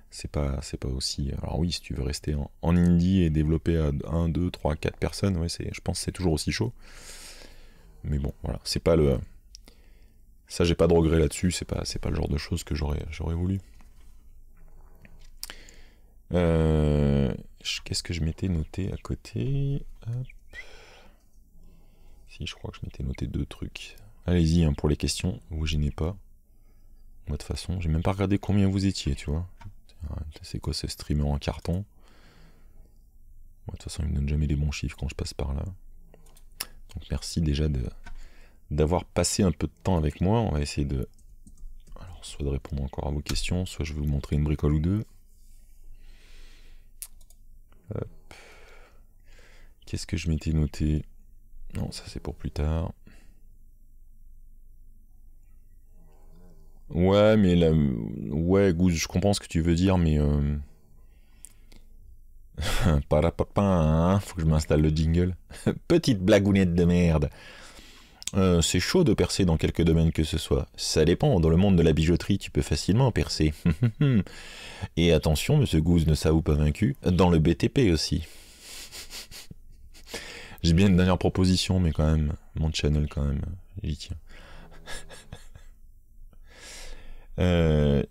[SPEAKER 1] C'est pas, pas aussi. Alors oui, si tu veux rester en, indie et développer à 1, 2, 3, 4 personnes, ouais, je pense que c'est toujours aussi chaud. Mais bon, voilà, c'est pas le ça, j'ai pas de regret là-dessus, c'est pas, pas le genre de choses que j'aurais voulu. Euh, qu'est-ce que je m'étais noté à côté Si, je crois que je m'étais noté deux trucs. Allez-y hein, pour les questions, vous gênez pas. Moi, de toute façon, j'ai même pas regardé combien vous étiez, tu vois. C'est quoi ce streamer en carton de toute façon, il me donne jamais les bons chiffres quand je passe par là. Donc, merci déjà de, d'avoir passé un peu de temps avec moi. On va essayer de... Alors, soit de répondre encore à vos questions, soit je vais vous montrer une bricole ou deux. Qu'est-ce que je m'étais noté Non, ça c'est pour plus tard. Ouais, mais la... Ouais, Goose, je comprends ce que tu veux dire, mais... Euh... *laughs* Parapapin, hein faut que je m'installe le jingle. *laughs* Petite blagounette de merde euh, c'est chaud de percer dans quelques domaines que ce soit. Ça dépend, dans le monde de la bijouterie, tu peux facilement percer. *laughs* Et attention, monsieur Goose ne s'avoue pas vaincu, dans le BTP aussi. *laughs* J'ai bien une dernière proposition, mais quand même, mon channel quand même, j'y tiens. *laughs* Euh,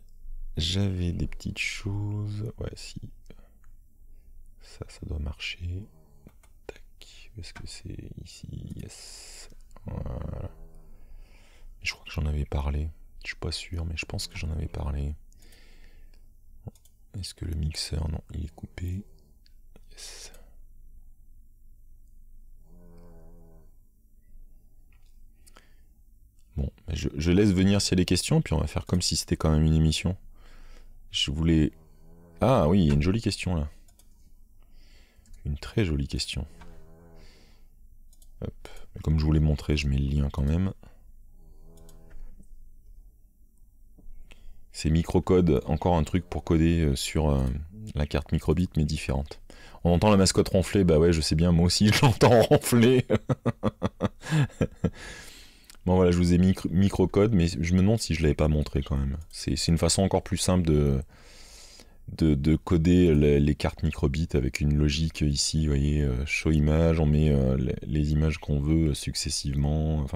[SPEAKER 1] j'avais des petites choses. Ouais, Ça, ça doit marcher. Tac, est-ce que c'est ici Yes. Je crois que j'en avais parlé. Je suis pas sûr, mais je pense que j'en avais parlé. Est-ce que le mixeur, non, il est coupé Yes. Bon, bah, je, laisse venir s'il y a des questions, puis on va faire comme si c'était quand même une émission. Je voulais... Ah oui, il y a une jolie question là. Une très jolie question. Hop comme je vous l'ai montré, je mets le lien quand même. C'est microcode, encore un truc pour coder euh, sur euh, la carte microbit, mais différente. On entend la mascotte ronfler, bah ouais, je sais bien, moi aussi *laughs* je l'entends ronfler. *laughs* bon voilà, je vous ai microcode, mais je me demande si je ne l'avais pas montré quand même. C'est une façon encore plus simple de, de, coder les, cartes microbits avec une logique ici, vous voyez, euh, show image, on met euh, les images qu'on veut euh, successivement,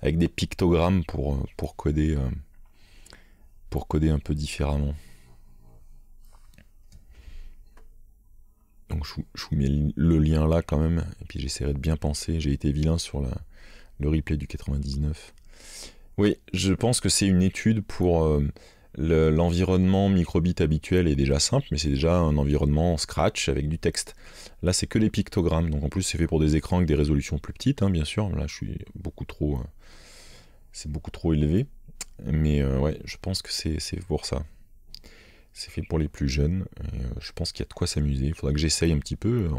[SPEAKER 1] avec des pictogrammes pour, pour, coder, pour coder un peu différemment. Donc je, vous mets le lien là quand même, et puis j'essaierai de bien penser, j'ai été vilain sur la, le replay du 99. Oui, je pense que c'est une étude pour l'environnement microbit habituel est déjà simple, mais c'est déjà un environnement scratch avec du texte. Là, c'est que les pictogrammes, donc en plus, c'est fait pour des écrans avec des résolutions plus petites, hein, bien sûr. Là, je suis beaucoup trop. Euh, c'est beaucoup trop élevé. Mais euh, ouais, je pense que c'est pour ça. C'est fait pour les plus jeunes. Euh, je pense qu'il y a de quoi s'amuser. Il faudra que j'essaye un petit peu.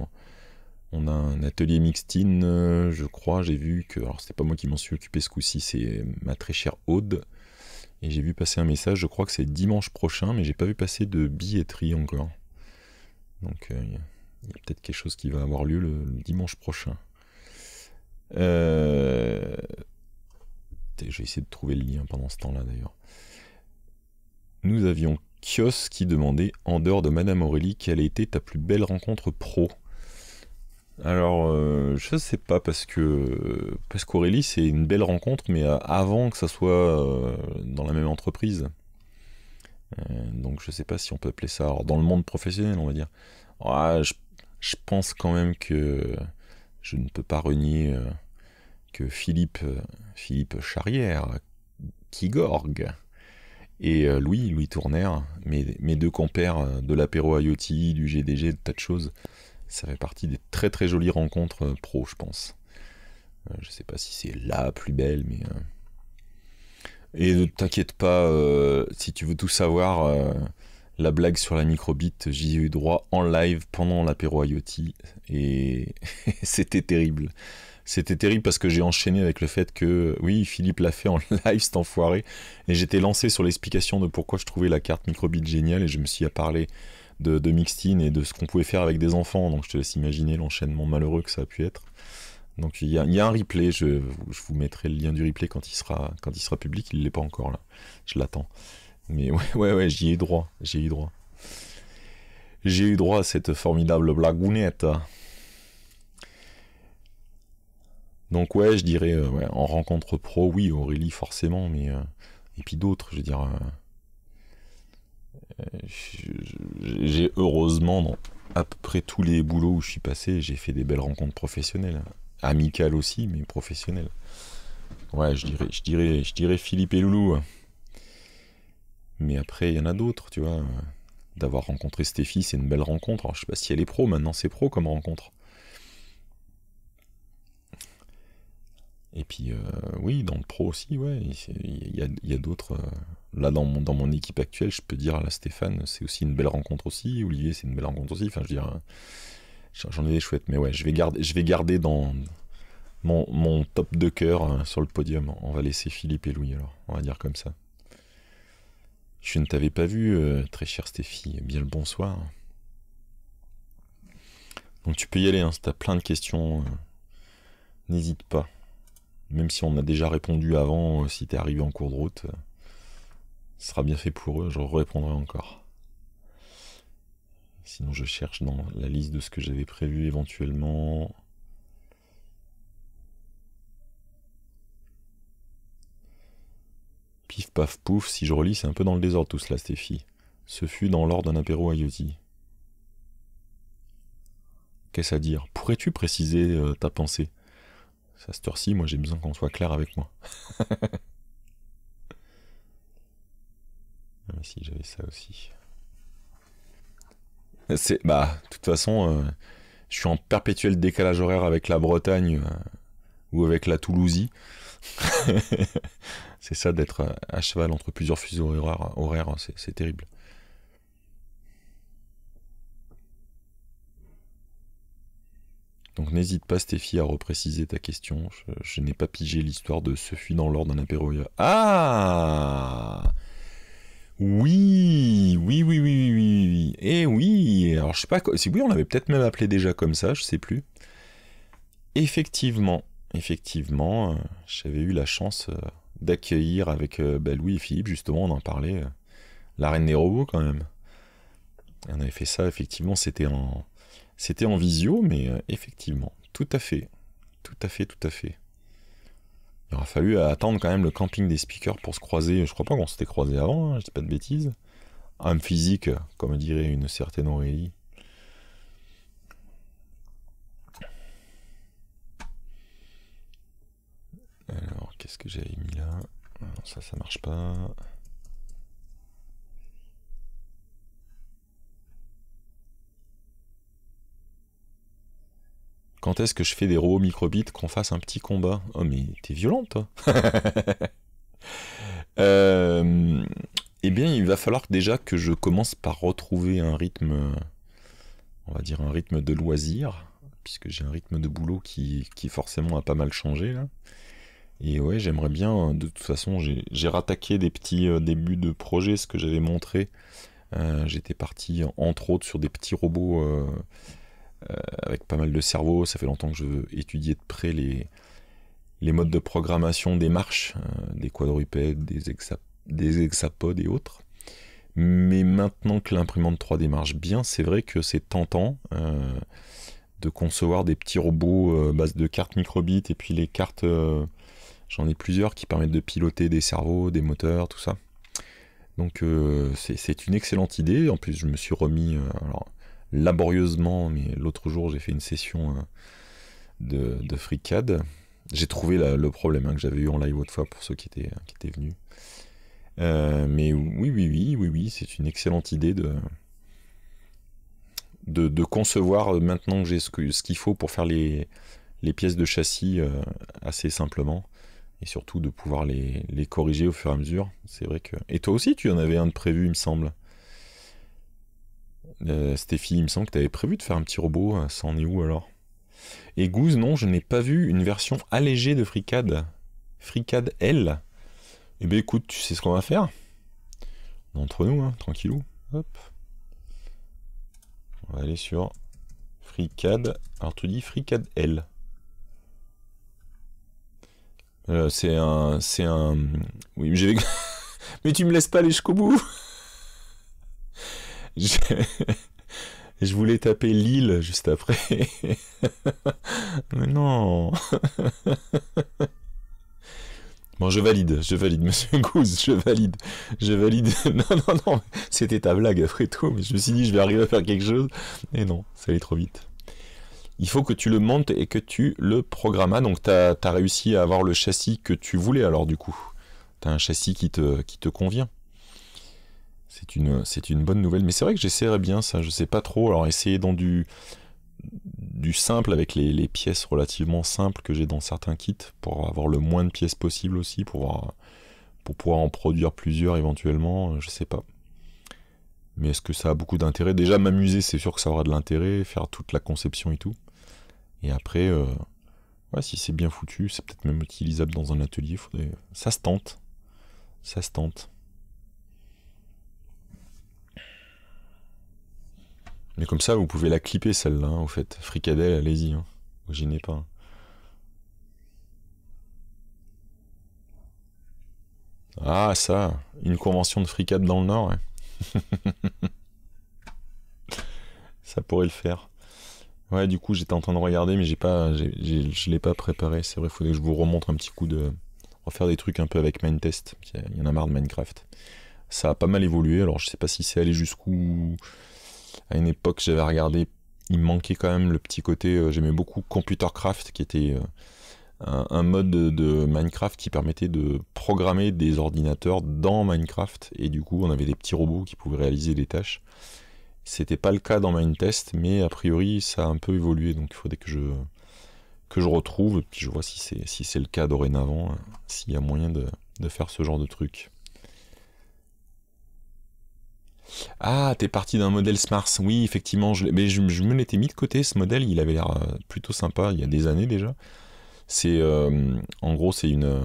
[SPEAKER 1] On a un atelier mixtine, je crois. J'ai vu que. Alors, c'était pas moi qui m'en suis occupé ce coup-ci, c'est ma très chère Aude et j'ai vu passer un message, je crois que c'est dimanche prochain, mais j'ai pas vu passer de billetterie encore. Donc il euh, y a, peut-être quelque chose qui va avoir lieu le, dimanche prochain. Euh, je J'ai essayé de trouver le lien pendant ce temps-là d'ailleurs. Nous avions Kios qui demandait, en dehors de Madame Aurélie, quelle a été ta plus belle rencontre pro alors, je euh, je sais pas, parce que parce qu'Aurélie, c'est une belle rencontre, mais euh, avant que ça soit euh, dans la même entreprise. donc, je sais pas si on peut appeler ça. dans le monde professionnel, on va dire. Ah, je, pense quand même que je ne peux pas renier que Philippe, Philippe Charrière, gorgue et Louis, Louis Tournaire, mes, mes deux compères de l'apéro IoT, du GDG, de tas de choses, ça fait partie des très très jolies rencontres euh, pro, je pense. Euh, je sais pas si c'est la plus belle, mais. Euh. Et ne t'inquiète pas, si tu veux tout savoir, la blague sur la microbit, j'y ai eu droit en live pendant l'apéro IoT et *laughs* c'était terrible. C'était terrible parce que j'ai enchaîné avec le fait que, oui, Philippe l'a fait en *laughs* live, cet enfoiré, et j'étais lancé sur l'explication de pourquoi je trouvais la carte microbit géniale et je me suis à parler de, Mixtine et de ce qu'on pouvait faire avec des enfants. Donc je te laisse imaginer l'enchaînement malheureux que ça a pu être. Donc il y, a, un replay, je, vous mettrai le lien du replay quand il sera, quand il sera public, il ne l'est pas encore là, je l'attends. Mais ouais, ouais, ouais, j'y ai droit, j'ai eu droit. J'ai eu droit à cette formidable blagounette. Donc ouais, je dirais, euh, en rencontre pro, oui, Aurélie forcément, mais... Euh, et puis d'autres, je veux dire... Euh, euh, j'ai heureusement après à tous les boulots où je suis passé, j'ai fait des belles rencontres professionnelles, amicales aussi, mais professionnelles. Ouais, je dirais, je dirais, je dirais Philippe et Loulou. Mais après, il y en a d'autres, tu vois. D'avoir rencontré Stéphie, c'est une belle rencontre. Alors, je sais pas si elle est pro, maintenant c'est pro comme rencontre. Et puis, euh, oui, dans le pro aussi, ouais, il y a, d'autres. Euh, là dans mon, dans mon équipe actuelle, je peux dire à la Stéphane, c'est aussi une belle rencontre aussi, Olivier, c'est une belle rencontre aussi. Enfin, je veux dire, hein, j'en ai des chouettes, mais ouais, je vais garder, je vais garder dans mon, top de cœur hein, sur le podium. On va laisser Philippe et Louis alors, on va dire comme ça. Je ne t'avais pas vu, euh, très chère Stéphie. Bien le bonsoir. Donc tu peux y aller, hein, si tu as plein de questions, euh, n'hésite pas. Même si on a déjà répondu avant, euh, si t'es arrivé en cours de route ce sera bien fait pour eux, je répondrai encore. Sinon, je cherche dans la liste de ce que j'avais prévu éventuellement. Pif paf pouf, si je relis, c'est un peu dans le désordre tout cela, Stéphie. Ce fut dans l'ordre d'un apéro à Qu'est-ce à dire Pourrais-tu préciser euh, ta pensée Ça, se heure moi j'ai besoin qu'on soit clair avec moi. *laughs* Ah, si, j'avais ça aussi. C'est, bah, de toute façon, euh, je suis en perpétuel décalage horaire avec la Bretagne euh, ou avec la Toulouse. *laughs* c'est ça d'être euh, à cheval entre plusieurs fuseaux horaires, hein, c'est, terrible. Donc n'hésite pas Stéphie à repréciser ta question. Je, n'ai pas pigé l'histoire de ce fuit dans l'ordre d'un apéro. Ah oui, oui, oui, oui, oui, oui. Et eh oui, alors je sais pas, si oui, on l'avait peut-être même appelé déjà comme ça, je sais plus. Effectivement, effectivement, euh, j'avais eu la chance euh, d'accueillir avec euh, bah, Louis et Philippe, justement, on en parlait, la Reine des Robots quand même. on avait fait ça, effectivement, c'était en, c'était en visio, mais effectivement, tout à fait, tout à fait, tout à fait. Il aura fallu attendre quand même le camping des speakers pour se croiser. Je crois pas qu'on s'était croisé avant, je hein, je dis pas de bêtises. Un physique, comme dirait une certaine Aurélie. Alors, qu'est-ce que j'avais mis là Ça, ça marche pas. quand est-ce que je fais des robots microbits qu'on fasse un petit combat Oh mais t'es violente toi *laughs* euh, Eh bien il va falloir déjà que je commence par retrouver un rythme, on va dire un rythme de loisir, puisque j'ai un rythme de boulot qui, qui, forcément a pas mal changé là. Et ouais j'aimerais bien, de toute façon j'ai rattaqué des petits euh, débuts de projet, ce que j'avais montré. Euh, j'étais parti entre autres sur des petits robots... Euh, avec pas mal de cerveaux, Ça fait longtemps que je veux étudier de près les, modes de programmation des marches, euh, des quadrupèdes, des, hexapodes et autres. Mais maintenant que l'imprimante 3D marche bien, c'est vrai que c'est tentant euh, de concevoir des petits robots base de cartes microbit et puis les cartes, j'en ai plusieurs qui permettent de piloter des cerveaux, des moteurs, tout ça. Donc c'est une excellente idée. En plus, je me suis remis laborieusement, mais l'autre jour j'ai fait une session euh, de, de FreeCAD. J'ai trouvé le problème hein, que j'avais eu en live autrefois pour ceux qui étaient, qui étaient venus. Euh, mais oui, oui, oui, oui, oui, c'est une excellente idée de, de, concevoir euh, maintenant que j'ai ce qu'il faut pour faire les, les pièces de châssis assez simplement et surtout de pouvoir les, corriger au fur et à mesure. C'est vrai que. Et toi aussi, tu en avais un de prévu, il me semble. Euh, Stéphie, il me semble que tu avais prévu de faire un petit robot, hein, ça en est où alors Et Goose, non, je n'ai pas vu une version allégée de Fricade. Fricade L Eh bien écoute, tu sais ce qu'on va faire Entre nous, hein, tranquillou. Hop. On va aller sur FreeCAD. Alors tu dis FreeCAD L. Euh, c'est un... C'est un... Oui, mais, *laughs* mais tu me laisses pas aller jusqu'au bout *laughs* Je... voulais taper Lille juste après. *laughs* Mais non. *laughs* Bon, je valide, je valide, monsieur Goose, je valide, je valide. Non, non, non, c'était ta blague après tout, mais je me suis dit, je vais arriver à faire quelque chose. Et non, ça allait trop vite. Il faut que tu le montes et que tu le programmas. Ah, donc, tu réussi à avoir le châssis que tu voulais, alors, du coup. Tu as un châssis qui te, qui te convient. C'est une, c'est une bonne nouvelle. Mais c'est vrai que j'essaierai bien ça, je sais pas trop. Alors essayer dans du, du simple avec les, pièces relativement simples que j'ai dans certains kits pour avoir le moins de pièces possible aussi, pour, pour pouvoir en produire plusieurs éventuellement, euh, je sais pas. Mais est-ce que ça a beaucoup d'intérêt Déjà m'amuser, c'est sûr que ça aura de l'intérêt, faire toute la conception et tout. Et après, euh, si c'est bien foutu, c'est peut-être même utilisable dans un atelier. Ça se tente. Ça se tente. Mais comme ça, vous pouvez la clipper celle-là, hein, au fait. Fricadelle, allez-y, hein. vous gênez pas. Hein. Ah, ça, une convention de fricade dans le Nord, hein. *laughs* ça pourrait le faire. Ouais, du coup, j'étais en train de regarder, mais j'ai pas, je l'ai pas préparé. C'est vrai, il faudrait que je vous remontre un petit coup de. refaire des trucs un peu avec Mindtest. Il y en a marre de Minecraft. Ça a pas mal évolué, alors je sais pas si c'est allé jusqu'où à une époque, j'avais regardé, il manquait quand même le petit côté, euh, j'aimais beaucoup Computercraft qui était euh, un, mode de, Minecraft qui permettait de programmer des ordinateurs dans Minecraft, et du coup, on avait des petits robots qui pouvaient réaliser des tâches. C'était pas le cas dans Minetest, mais a priori, ça a un peu évolué, donc il faudrait que je que je retrouve, et puis je vois si c'est si le cas dorénavant, euh, s'il y a moyen de, de faire ce genre de truc. Ah, t'es parti d'un modèle Smart. Oui, effectivement, je, mais je, me l'étais mis de côté, ce modèle. Il avait l'air euh, plutôt sympa il y a des années déjà. C'est, euh, en gros, c'est une, euh,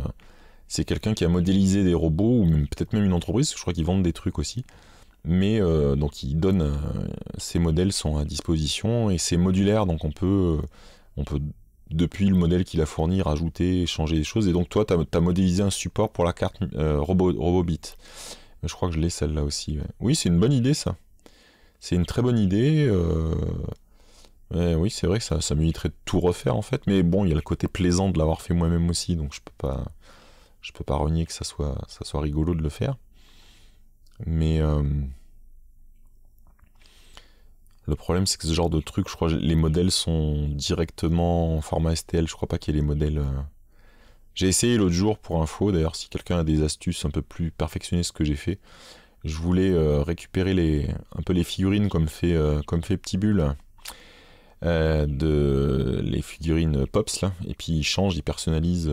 [SPEAKER 1] c'est quelqu'un qui a modélisé des robots ou peut-être même une entreprise. Je crois qu'ils vendent des trucs aussi. Mais donc, ils donnent ces modèles sont à disposition et c'est modulaire, donc on peut, on peut depuis le modèle qu'il a fourni, rajouter, changer des choses. Et donc toi, tu as, modélisé un support pour la carte Robo, RoboBit. Je crois que je l'ai celle-là aussi. Oui, c'est une bonne idée ça. C'est une très bonne idée. Euh, oui, c'est vrai que ça, ça m'éviterait de tout refaire en fait. Mais bon, il y a le côté plaisant de l'avoir fait moi-même aussi, donc je peux pas, je peux pas renier que ça soit, ça soit rigolo de le faire. Mais euh, le problème, c'est que ce genre de truc, je crois, que les modèles sont directement en format STL. Je crois pas qu'il y ait les modèles. Euh, j'ai essayé l'autre jour, pour info, d'ailleurs, si quelqu'un a des astuces un peu plus perfectionnées ce que j'ai fait, je voulais euh, récupérer les, un peu les figurines comme fait, euh, comme fait Petit Bulle, euh, de, les figurines Pops, là, et puis ils changent, ils personnalisent.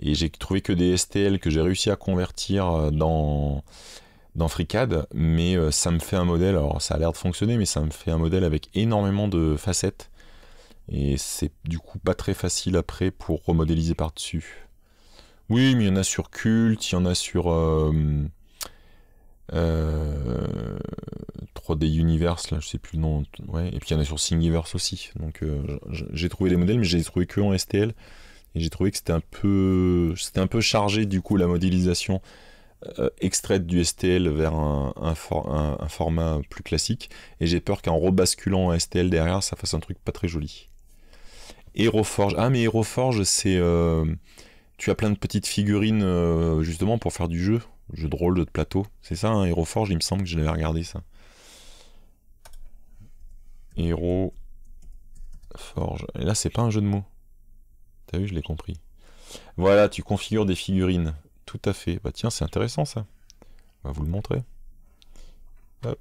[SPEAKER 1] et j'ai trouvé que des STL que j'ai réussi à convertir dans, dans FreeCAD, mais ça me fait un modèle, alors ça a l'air de fonctionner, mais ça me fait un modèle avec énormément de facettes et c'est du coup pas très facile après pour remodéliser par-dessus. Oui, mais il y en a sur Cult, il y en a sur 3D euh, euh, Universe, là, je sais plus le nom. Ouais. Et puis il y en a sur Singiverse aussi. Donc euh, j'ai trouvé des modèles, mais je les ai trouvés que en STL. Et j'ai trouvé que c'était un peu, c'était un peu chargé du coup la modélisation extraite du STL vers un, un format plus classique. Et j'ai peur qu'en rebasculant en STL derrière, ça fasse un truc pas très joli forge, Ah, mais forge c'est. Euh, tu as plein de petites figurines euh, justement pour faire du jeu. Jeu de rôle, de plateau. C'est ça, Heroforge hein, forge il me semble que je l'avais regardé ça. Héroforge. Et là, c'est pas un jeu de mots. T'as vu, je l'ai compris. Voilà, tu configures des figurines. Tout à fait. Bah tiens, c'est intéressant ça. On va vous le montrer. Hop.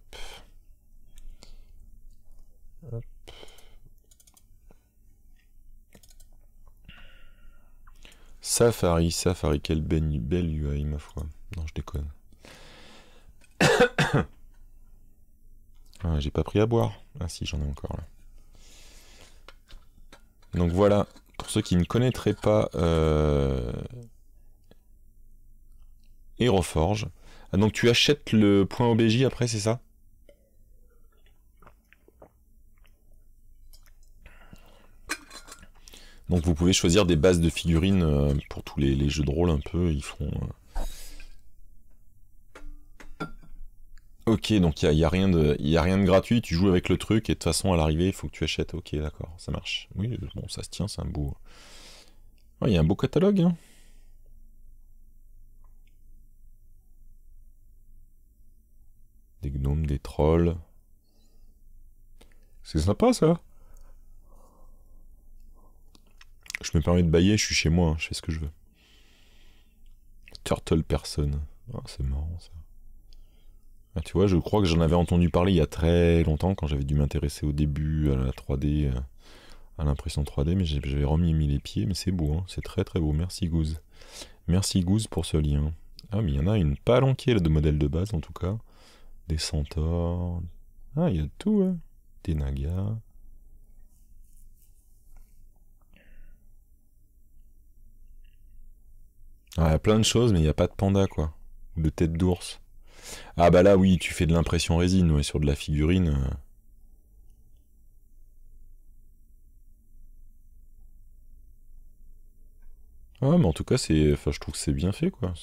[SPEAKER 1] Safari, Safari, quelle belle, belle UI, ma foi. Non, je déconne. *coughs* Ah, j'ai pas pris à boire. Ah si, j'en ai encore là. Donc voilà, pour ceux qui ne connaîtraient pas euh... Ah, donc tu achètes le point OBJ après, c'est ça Donc vous pouvez choisir des bases de figurines euh, pour tous les, jeux de rôle un peu, ils font... Euh. Ok, donc il n'y a, rien de gratuit, tu joues avec le truc et de toute façon à l'arrivée il faut que tu achètes. Ok, d'accord, ça marche. Oui, bon, ça se tient, c'est un beau... Il y a un beau catalogue. Hein. Des gnomes, des trolls. C'est sympa ça Je me permets de bailler, je suis chez moi, hein, je fais ce que je veux. Turtle personne. Ah, c'est marrant ça. Ah, tu vois, je crois que j'en avais entendu parler il y a très longtemps quand j'avais dû m'intéresser au début à la 3D, euh, à l'impression 3D, mais j'avais remis mis les pieds, mais c'est beau, hein. c'est très très beau. Merci Goose. Merci Goose pour ce lien. Ah, mais il y en a une palanquée de modèles de base en tout cas. Des centaures. Ah, il y a tout, hein. Des nagas. Il y a plein de choses, mais il n'y a pas de panda, quoi. Ou de tête d'ours. Ah bah là, oui, tu fais de l'impression résine, ouais, sur de la figurine. Ah mais en tout cas, c'est, enfin, je trouve que c'est bien fait, quoi.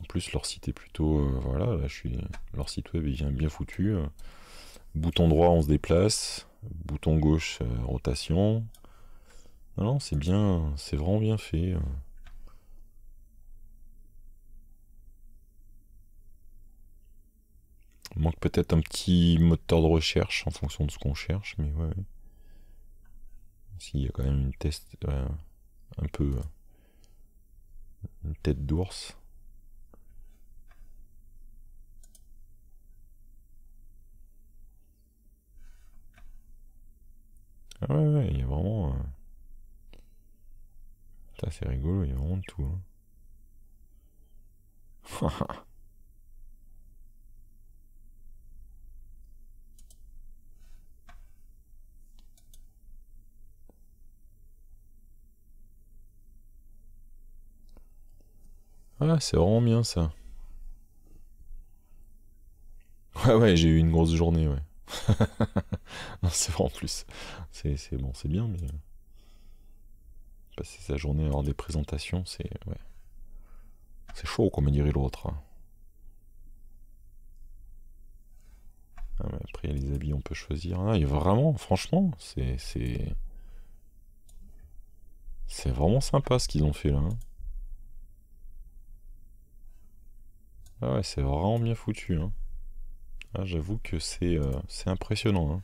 [SPEAKER 1] En plus, leur site est plutôt, euh, voilà, là, je suis, leur site web est bien, bien foutu. Euh. Bouton droit, on se déplace. Bouton gauche, rotation. Non, c'est bien, c'est vraiment bien fait. Euh. manque peut-être un petit moteur de recherche en fonction de ce qu'on cherche, mais ouais. S'il y a quand même une test euh, un peu euh, une tête d'ours. Ah ouais, ouais, il y a vraiment c'est rigolo, il y a vraiment de tout. Voilà, hein. *laughs* ah, c'est vraiment bien ça. Ouais, ouais, j'ai eu une grosse journée, ouais. *laughs* non, c'est vraiment plus. C'est bon, c'est bien, mais. Euh passer sa journée à des présentations, c'est c'est chaud, comme dirait l'autre. Hein. Ah après, les habits, on peut choisir. Ah, et vraiment, franchement, c'est c'est vraiment sympa ce qu'ils ont fait là. Hein. Ah ouais, c'est vraiment bien foutu. Hein. Ah, j'avoue que c'est euh, impressionnant. Hein.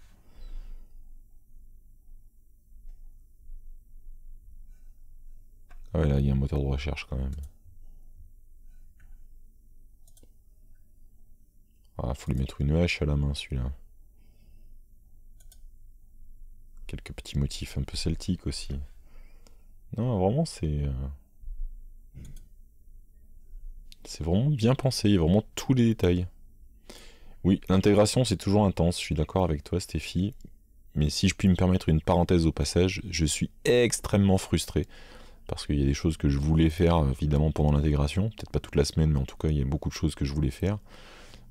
[SPEAKER 1] Ah ouais, là, il y a un moteur de recherche quand même. Ah, faut lui mettre une hache à la main, celui-là. Quelques petits motifs un peu celtiques aussi. Non, vraiment, c'est... Euh, c'est vraiment bien pensé, il y a vraiment tous les détails. Oui, l'intégration c'est toujours intense, je suis d'accord avec toi Stéphie. Mais si je puis me permettre une parenthèse au passage, je suis extrêmement frustré parce qu'il y a des choses que je voulais faire évidemment pendant l'intégration, peut-être pas toute la semaine, mais en tout cas il y a beaucoup de choses que je voulais faire.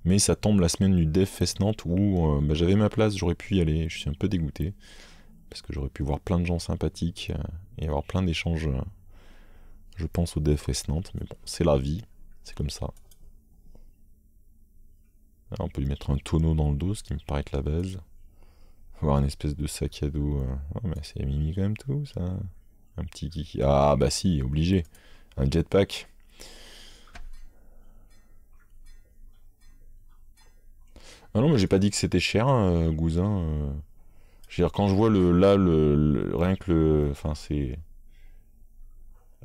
[SPEAKER 1] Mais ça tombe la semaine du Dev Fest Nantes où euh, bah, j'avais ma place, j'aurais pu y aller, je suis un peu dégoûté, parce que j'aurais pu voir plein de gens sympathiques euh, et avoir plein d'échanges, euh, je pense, au Dev Fest Nantes, mais bon, c'est la vie, c'est comme ça. on peut lui mettre un tonneau dans le dos, ce qui me paraît être la base. Avoir une espèce de sac à dos. Oh, mais c'est mimi quand même tout ça. Un petit kiki. Ah bah si, obligé. Un jetpack. Ah non, mais j'ai pas dit que c'était cher, un hein, gousin. Euh. Je veux dire, quand je vois le, là, le, rien que le... Enfin, c'est...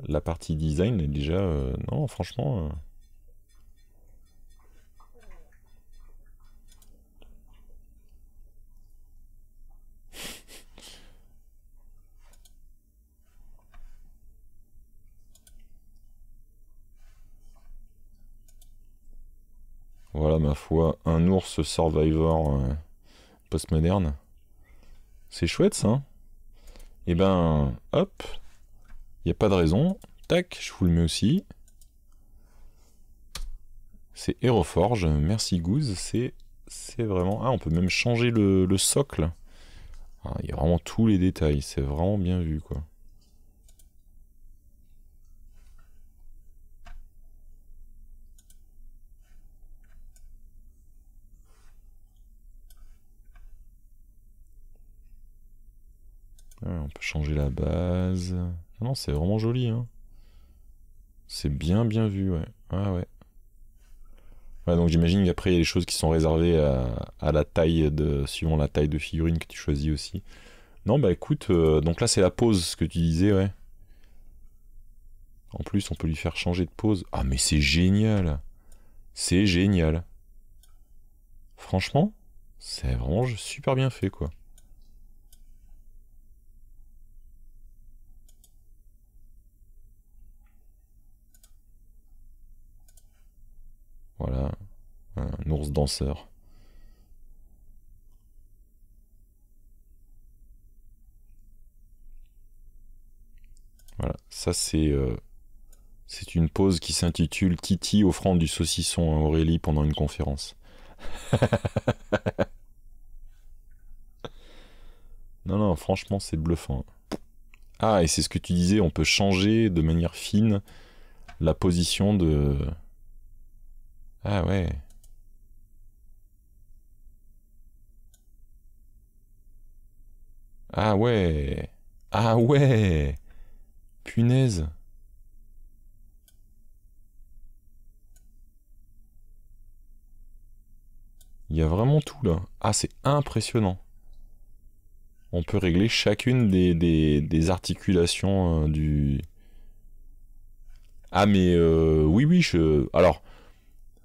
[SPEAKER 1] La partie design, déjà... Euh, non, franchement... Euh, Voilà, ma foi, un ours survivor euh, postmoderne. C'est chouette, ça. Et hein. eh ben, hop, il n'y a pas de raison. Tac, je vous le mets aussi. C'est Heroforge, merci Goose, c'est vraiment... Ah, on peut même changer le, socle. Ah, il y a vraiment tous les détails, c'est vraiment bien vu, quoi. on peut changer la base. Non, c'est vraiment joli. Hein. C'est bien, bien vu, ouais. Ah ouais. donc j'imagine qu'après, il y a des choses qui sont réservées à, la taille de... suivant la taille de figurine que tu choisis aussi. Non, bah écoute, euh, donc là, c'est la pose, ce que tu disais, ouais. En plus, on peut lui faire changer de pose. Ah, mais c'est génial C'est génial Franchement, c'est vraiment super bien fait, quoi. un ours danseur. Voilà, ça c'est euh, c'est une pause qui s'intitule Titi offrant du saucisson à Aurélie pendant une conférence. *laughs* non, non, franchement, c'est bluffant. Ah, et c'est ce que tu disais, on peut changer de manière fine la position de... Ah ouais. Ah ouais Ah ouais Punaise Il y a vraiment tout là. Ah c'est impressionnant. On peut régler chacune des, articulations euh, du... Ah mais euh, oui oui je... Alors,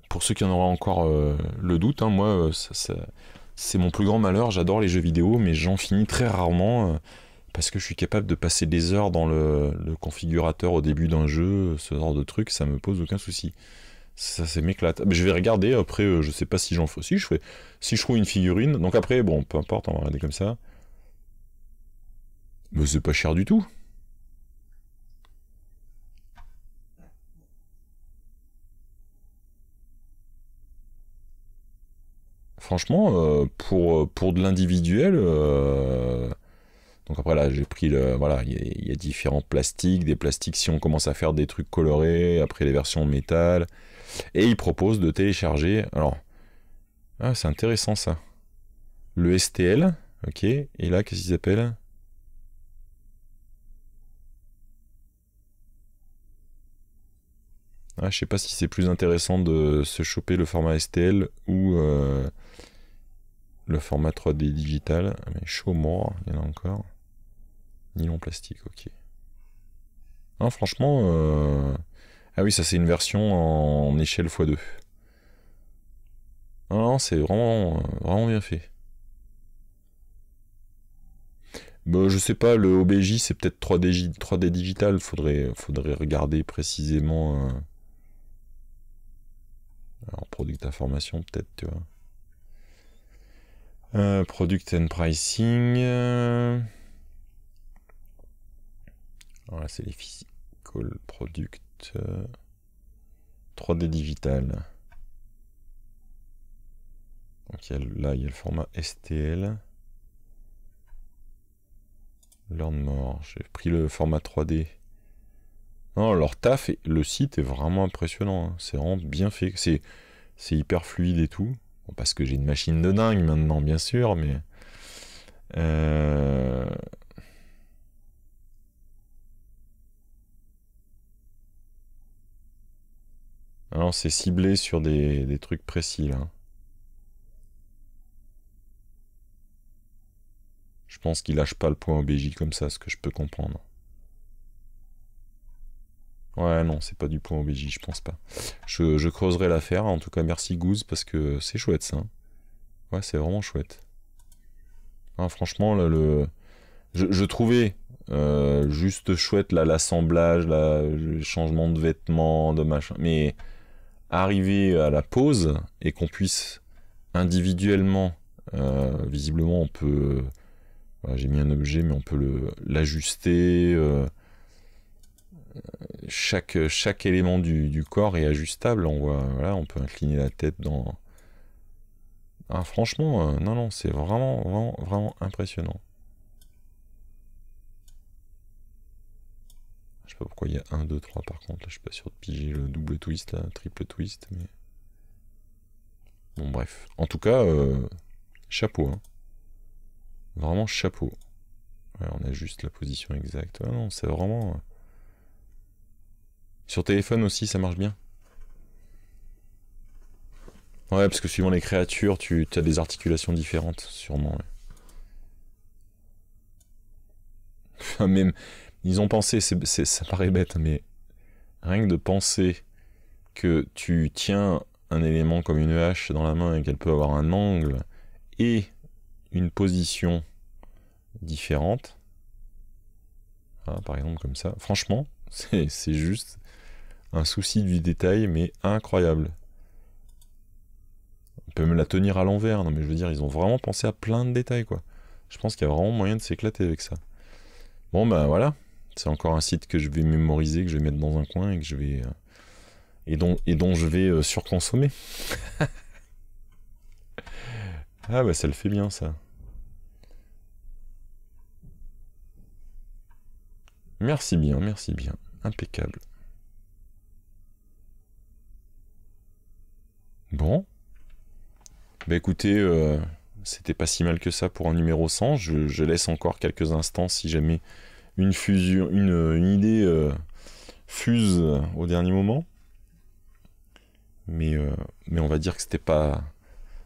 [SPEAKER 1] pour ceux qui en auraient encore euh, le doute, hein, moi ça c'est mon plus grand malheur, j'adore les jeux vidéo, mais j'en finis très rarement euh, parce que je suis capable de passer des heures dans le, configurateur au début d'un jeu, ce genre de truc, ça me pose aucun souci. Ça, ça m'éclate. Je vais regarder, après, euh, je sais pas si j'en fais. Si je fais, si je trouve une figurine, donc après, bon, peu importe, on va regarder comme ça. Mais c'est pas cher du tout. franchement, euh, pour, euh, pour de l'individuel, euh, donc après là, j'ai pris le voilà, il y, a différents plastiques, des plastiques si on commence à faire des trucs colorés, après les versions métal, et ils proposent de télécharger. Alors, ah, c'est intéressant ça. Le STL, ok, et là qu'est-ce qu'ils appellent Ah, je sais pas si c'est plus intéressant de se choper le format STL ou le format 3D digital, mais chaud mort, il y en a encore. Nylon plastique, ok. franchement, euh, ah oui, ça c'est une version en échelle x2. c'est vraiment, euh, vraiment bien fait. Bon, bah, je sais pas, le OBJ c'est peut-être 3D, 3D digital, faudrait, faudrait regarder précisément. Euh, en Alors, product d'information peut-être, tu vois. Euh, product and pricing. Alors euh, là c'est les physical product. 3D euh, digital. Donc là, il y a le format STL. Learn more. J'ai pris le format 3D. Non, leur taf, le site est vraiment impressionnant. Hein. C'est vraiment bien fait. C'est hyper fluide et tout parce que j'ai une machine de dingue maintenant, bien sûr, mais. Euh, Alors, c'est ciblé sur des, trucs précis, là. Je pense qu'il lâche pas le point OBJ comme ça, ce que je peux comprendre. Ouais, non, c'est pas du point OBJ, je pense pas. Je, je creuserai l'affaire. En tout cas, merci Goose parce que c'est chouette ça. Hein. Ouais, c'est vraiment chouette. Hein, franchement, le, Je, trouvais euh, juste chouette là l'assemblage, le changement de vêtements, de machin. Mais arriver à la pause et qu'on puisse individuellement, euh, visiblement, on peut. Euh, j'ai mis un objet, mais on peut l'ajuster chaque, chaque élément du, corps est ajustable. On, voit, voilà, on peut incliner la tête dans. Ah, franchement, euh, non, non, c'est vraiment, vraiment, vraiment impressionnant. Je sais pas pourquoi il y a 1, 2, 3 par contre. Là, je suis pas sûr de piger le double twist, le triple twist, mais. Bon, bref. En tout cas, euh, chapeau. Hein. Vraiment chapeau. on ajuste la position exacte. non, c'est vraiment. Euh, sur téléphone aussi, ça marche bien. Ouais, parce que suivant les créatures, tu as des articulations différentes, sûrement. *laughs* Ah, même, ils ont pensé, ça paraît bête, mais rien que de penser que tu tiens un élément comme une hache dans la main et qu'elle peut avoir un angle et une position différente, ah, par exemple comme ça, franchement, *laughs* c'est juste un souci du détail, mais incroyable. On peut me la tenir à l'envers. Non, mais je veux dire, ils ont vraiment pensé à plein de détails, quoi. Je pense qu'il y a vraiment moyen de s'éclater avec ça. Bon, ben voilà. C'est encore un site que je vais mémoriser, que je vais mettre dans un coin et que je vais. Euh, et, dont, et dont je vais euh, surconsommer. *laughs* ah, bah ça le fait bien, ça. Merci bien, merci bien. Impeccable. Bon. Bah écoutez, euh, c'était pas si mal que ça pour un numéro 100. Je, laisse encore quelques instants si jamais une, fusion, une, idée euh, fuse au dernier moment. Mais, euh, mais on va dire que c'était pas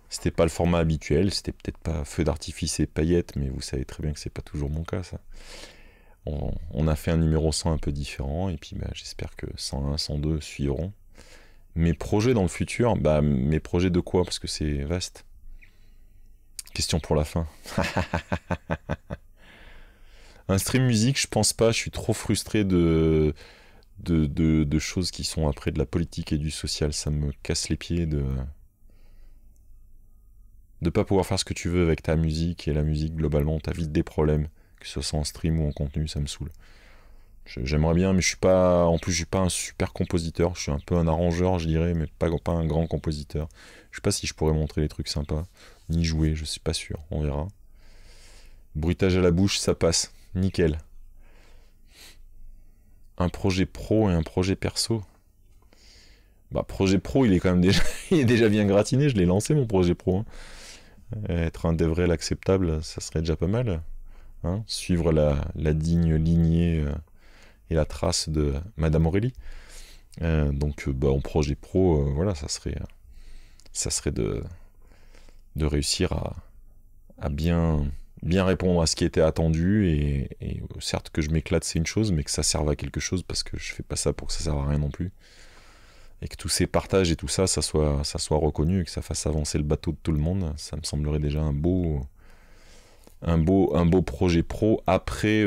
[SPEAKER 1] c'était pas le format habituel, c'était peut-être pas feu d'artifice et paillettes, mais vous savez très bien que c'est pas toujours mon cas ça. On, a fait un numéro 100 un peu différent, et puis bah, j'espère que 101, 102 suivront. Mes projets dans le futur, bah mes projets de quoi Parce que c'est vaste. Question pour la fin. *laughs* Un stream musique, je pense pas, je suis trop frustré de de, de, choses qui sont après de la politique et du social. Ça me casse les pieds de de pas pouvoir faire ce que tu veux avec ta musique et la musique globalement, t'as vite des problèmes, que ce soit en stream ou en contenu, ça me saoule. J'aimerais bien, mais je suis pas. En plus, je suis pas un super compositeur. Je suis un peu un arrangeur, je dirais, mais pas, pas un grand compositeur. Je sais pas si je pourrais montrer les trucs sympas, ni jouer. Je suis pas sûr. On verra. Bruitage à la bouche, ça passe. Nickel. Un projet pro et un projet perso. Bah, projet pro, il est quand même déjà, *laughs* il déjà bien gratiné. Je l'ai lancé mon projet pro. Hein. Être un devrel acceptable, ça serait déjà pas mal. Hein. Suivre la, digne lignée. Euh, et la trace de Madame Aurélie. Euh, donc euh, bah, en projet pro, euh, voilà, ça serait, ça serait de, de réussir à, bien, bien répondre à ce qui était attendu. Et, certes que je m'éclate, c'est une chose, mais que ça serve à quelque chose parce que je fais pas ça pour que ça serve à rien non plus. Et que tous ces partages et tout ça, ça soit, ça soit reconnu et que ça fasse avancer le bateau de tout le monde, ça me semblerait déjà un beau, un beau, un beau projet pro après.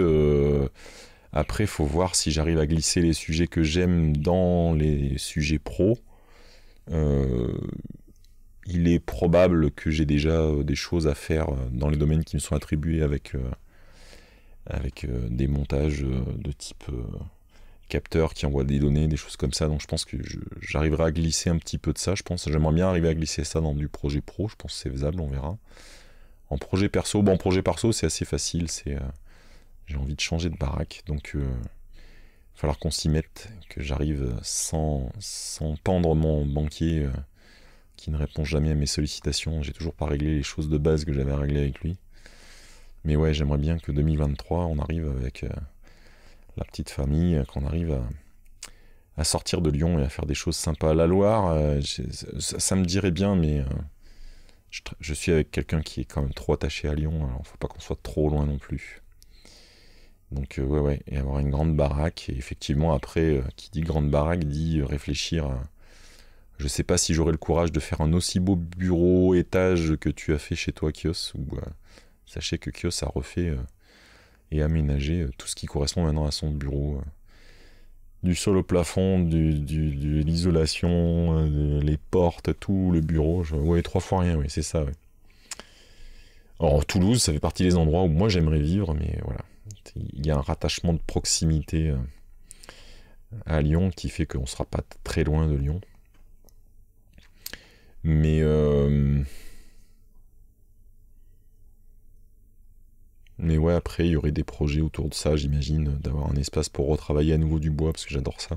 [SPEAKER 1] Après, faut voir si j'arrive à glisser les sujets que j'aime dans les sujets pro. Euh, il est probable que j'ai déjà euh, des choses à faire euh, dans les domaines qui me sont attribués avec, avec des montages de type capteur qui envoie des données, des choses comme ça. Donc je pense que j'arriverai à glisser un petit peu de ça. Je pense j'aimerais bien arriver à glisser ça dans du projet pro. Je pense que c'est faisable, on verra. En projet perso, bon, projet perso, c'est assez facile. C'est j'ai envie de changer de baraque, donc il euh, va falloir qu'on s'y mette, que j'arrive sans, sans pendre mon banquier euh, qui ne répond jamais à mes sollicitations. J'ai toujours pas réglé les choses de base que j'avais réglées avec lui. Mais ouais, j'aimerais bien que 2023, on arrive avec euh, la petite famille, qu'on arrive à, sortir de Lyon et à faire des choses sympas. La Loire, ça, me dirait bien, mais je, suis avec quelqu'un qui est quand même trop attaché à Lyon, alors faut pas qu'on soit trop loin non plus. Donc euh, ouais, et avoir une grande baraque. Et effectivement, après, euh, qui dit grande baraque dit euh, réfléchir. Je Je sais pas si j'aurai le courage de faire un aussi beau bureau étage que tu as fait chez toi, Kios. Ou sachez que Kios a refait et aménagé tout ce qui correspond maintenant à son bureau. Du sol au plafond, de l'isolation, les portes, tout, le bureau. Ouais, trois fois rien, oui, c'est ça. Ouais. Alors Toulouse, ça fait partie des endroits où moi j'aimerais vivre, mais voilà. Il y a un rattachement de proximité euh, à Lyon qui fait qu'on ne sera pas très loin de Lyon. Mais euh, mais ouais, après il y aurait des projets autour de ça, j'imagine, d'avoir un espace pour retravailler à nouveau du bois parce que j'adore ça.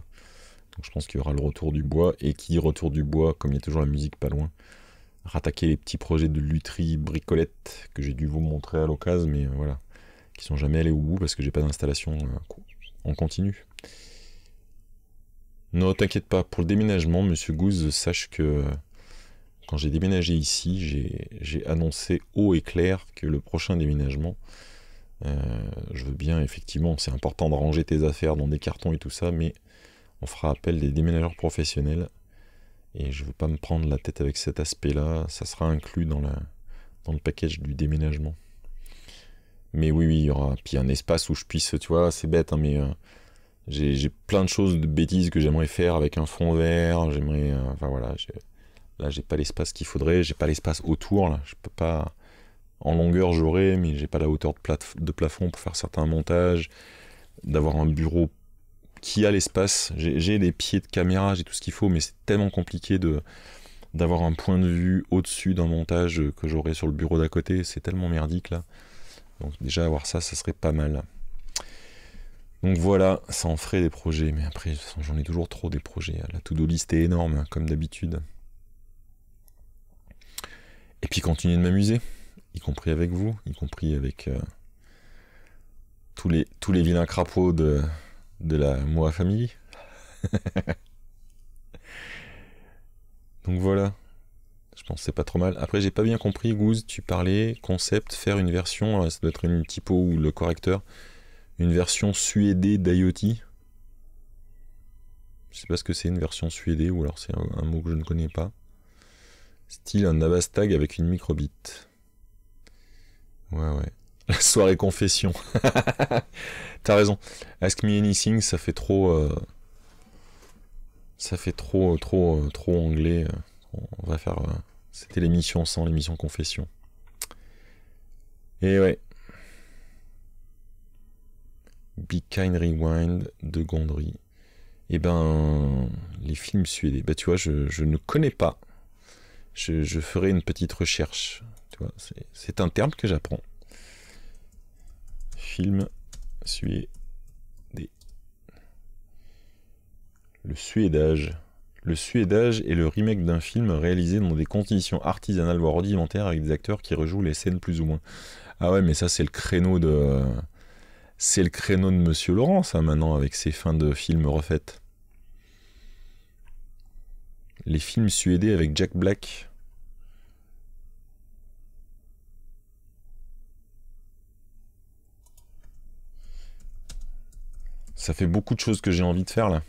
[SPEAKER 1] Donc je pense qu'il y aura le retour du bois et qui retour du bois, comme il y a toujours la musique pas loin, rattaquer les petits projets de lutherie bricolette que j'ai dû vous montrer à l'occasion, mais euh, voilà qui sont jamais allés au bout parce que j'ai pas d'installation euh, en continu. Non, t'inquiète pas, pour le déménagement, monsieur Goose, sache que quand j'ai déménagé ici, j'ai annoncé haut et clair que le prochain déménagement, euh, je veux bien, effectivement, c'est important de ranger tes affaires dans des cartons et tout ça, mais on fera appel des déménageurs professionnels. Et je veux pas me prendre la tête avec cet aspect-là, ça sera inclus dans, la, dans le package du déménagement. Mais oui, oui, il y aura. Puis un espace où je puisse, tu vois, c'est bête, hein, mais euh, j'ai plein de choses de bêtises que j'aimerais faire avec un fond vert. J'aimerais. Euh, enfin voilà, là, j'ai pas l'espace qu'il faudrait. J'ai pas l'espace autour, là. Je peux pas. En longueur, j'aurais, mais j'ai pas la hauteur de, de plafond pour faire certains montages. D'avoir un bureau qui a l'espace. J'ai des pieds de caméra, j'ai tout ce qu'il faut, mais c'est tellement compliqué de d'avoir un point de vue au-dessus d'un montage que j'aurais sur le bureau d'à côté. C'est tellement merdique là. Donc déjà avoir ça, ça serait pas mal. Donc voilà, ça en ferait des projets, mais après j'en ai toujours trop des projets. La to-do list est énorme, hein, comme d'habitude. Et puis continuer de m'amuser, y compris avec vous, y compris avec euh, tous, les, tous les vilains crapauds de, de la Moa Family. *laughs* Donc voilà. Je pense c'est pas trop mal. Après, j'ai pas bien compris, Goose, tu parlais concept, faire une version, euh, ça doit être une typo ou le correcteur, une version suédée d'IoT. Je sais pas ce que c'est une version suédée ou alors c'est un, mot que je ne connais pas. Style un Navastag avec une microbit. Ouais, ouais. *laughs* La soirée confession. *laughs* T'as raison. Ask me anything, ça fait trop. Euh, ça fait trop, trop, euh, trop anglais. On va faire. C'était l'émission sans l'émission Confession. Et ouais. Be Kind Rewind de Gondry. Eh ben, les films suédois. Bah, tu vois, je, ne connais pas. Je, ferai une petite recherche. c'est un terme que j'apprends. Film suédois. Le suédage. Le suédage est le remake d'un film réalisé dans des conditions artisanales voire rudimentaires avec des acteurs qui rejouent les scènes plus ou moins. Ah ouais, mais ça c'est le créneau de c'est le créneau de Monsieur Laurent ça maintenant avec ses fins de films refaites. Les films suédés avec Jack Black. Ça fait beaucoup de choses que j'ai envie de faire là.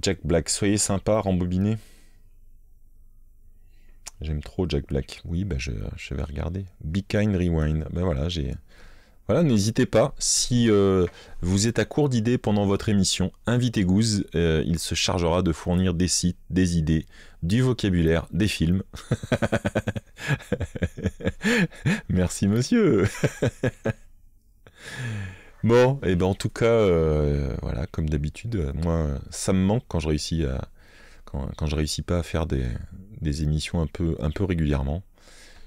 [SPEAKER 1] Jack Black, soyez sympa, rembobinez. J'aime trop Jack Black. Oui, ben je, vais regarder. Be Kind Rewind. Ben voilà, j'ai. Voilà, n'hésitez pas. Si euh, vous êtes à court d'idées pendant votre émission, invitez Goose. Euh, il se chargera de fournir des sites, des idées, du vocabulaire, des films. *laughs* Merci, monsieur. *laughs* Bon, et eh ben en tout cas, euh, voilà, comme d'habitude, euh, moi, ça me manque quand je réussis à, quand, je réussis pas à faire des, émissions un peu, un peu régulièrement.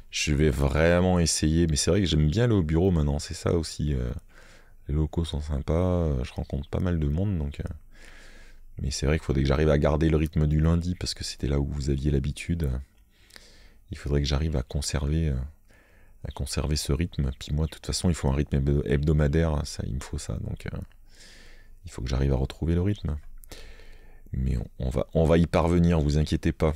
[SPEAKER 1] Je vais vraiment essayer, mais c'est vrai que j'aime bien aller au bureau maintenant, c'est ça aussi. Euh, les locaux sont sympas, je rencontre pas mal de monde, donc. mais c'est vrai qu'il faudrait que j'arrive à garder le rythme du lundi parce que c'était là où vous aviez l'habitude. Il faudrait que j'arrive à conserver à conserver ce rythme. Puis moi, de toute façon, il faut un rythme hebdomadaire, hein, ça, il me faut ça. Donc, euh, il faut que j'arrive à retrouver le rythme. Mais on, va, on va y parvenir, vous inquiétez pas.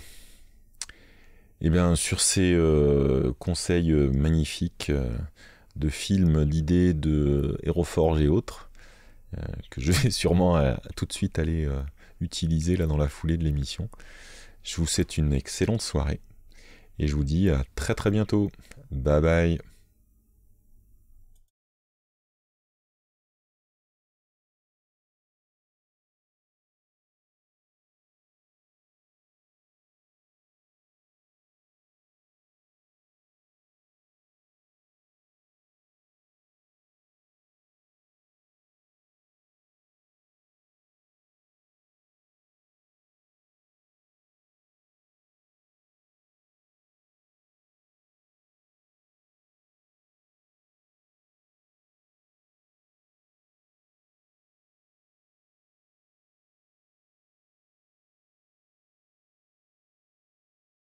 [SPEAKER 1] Et eh bien, sur ces euh, conseils euh, magnifiques de films, d'idées, de Héroforge et autres, que je vais *laughs* sûrement tout de suite aller utiliser là dans la foulée de l'émission, je vous souhaite une excellente soirée et je vous dis à très très bientôt. Bye bye.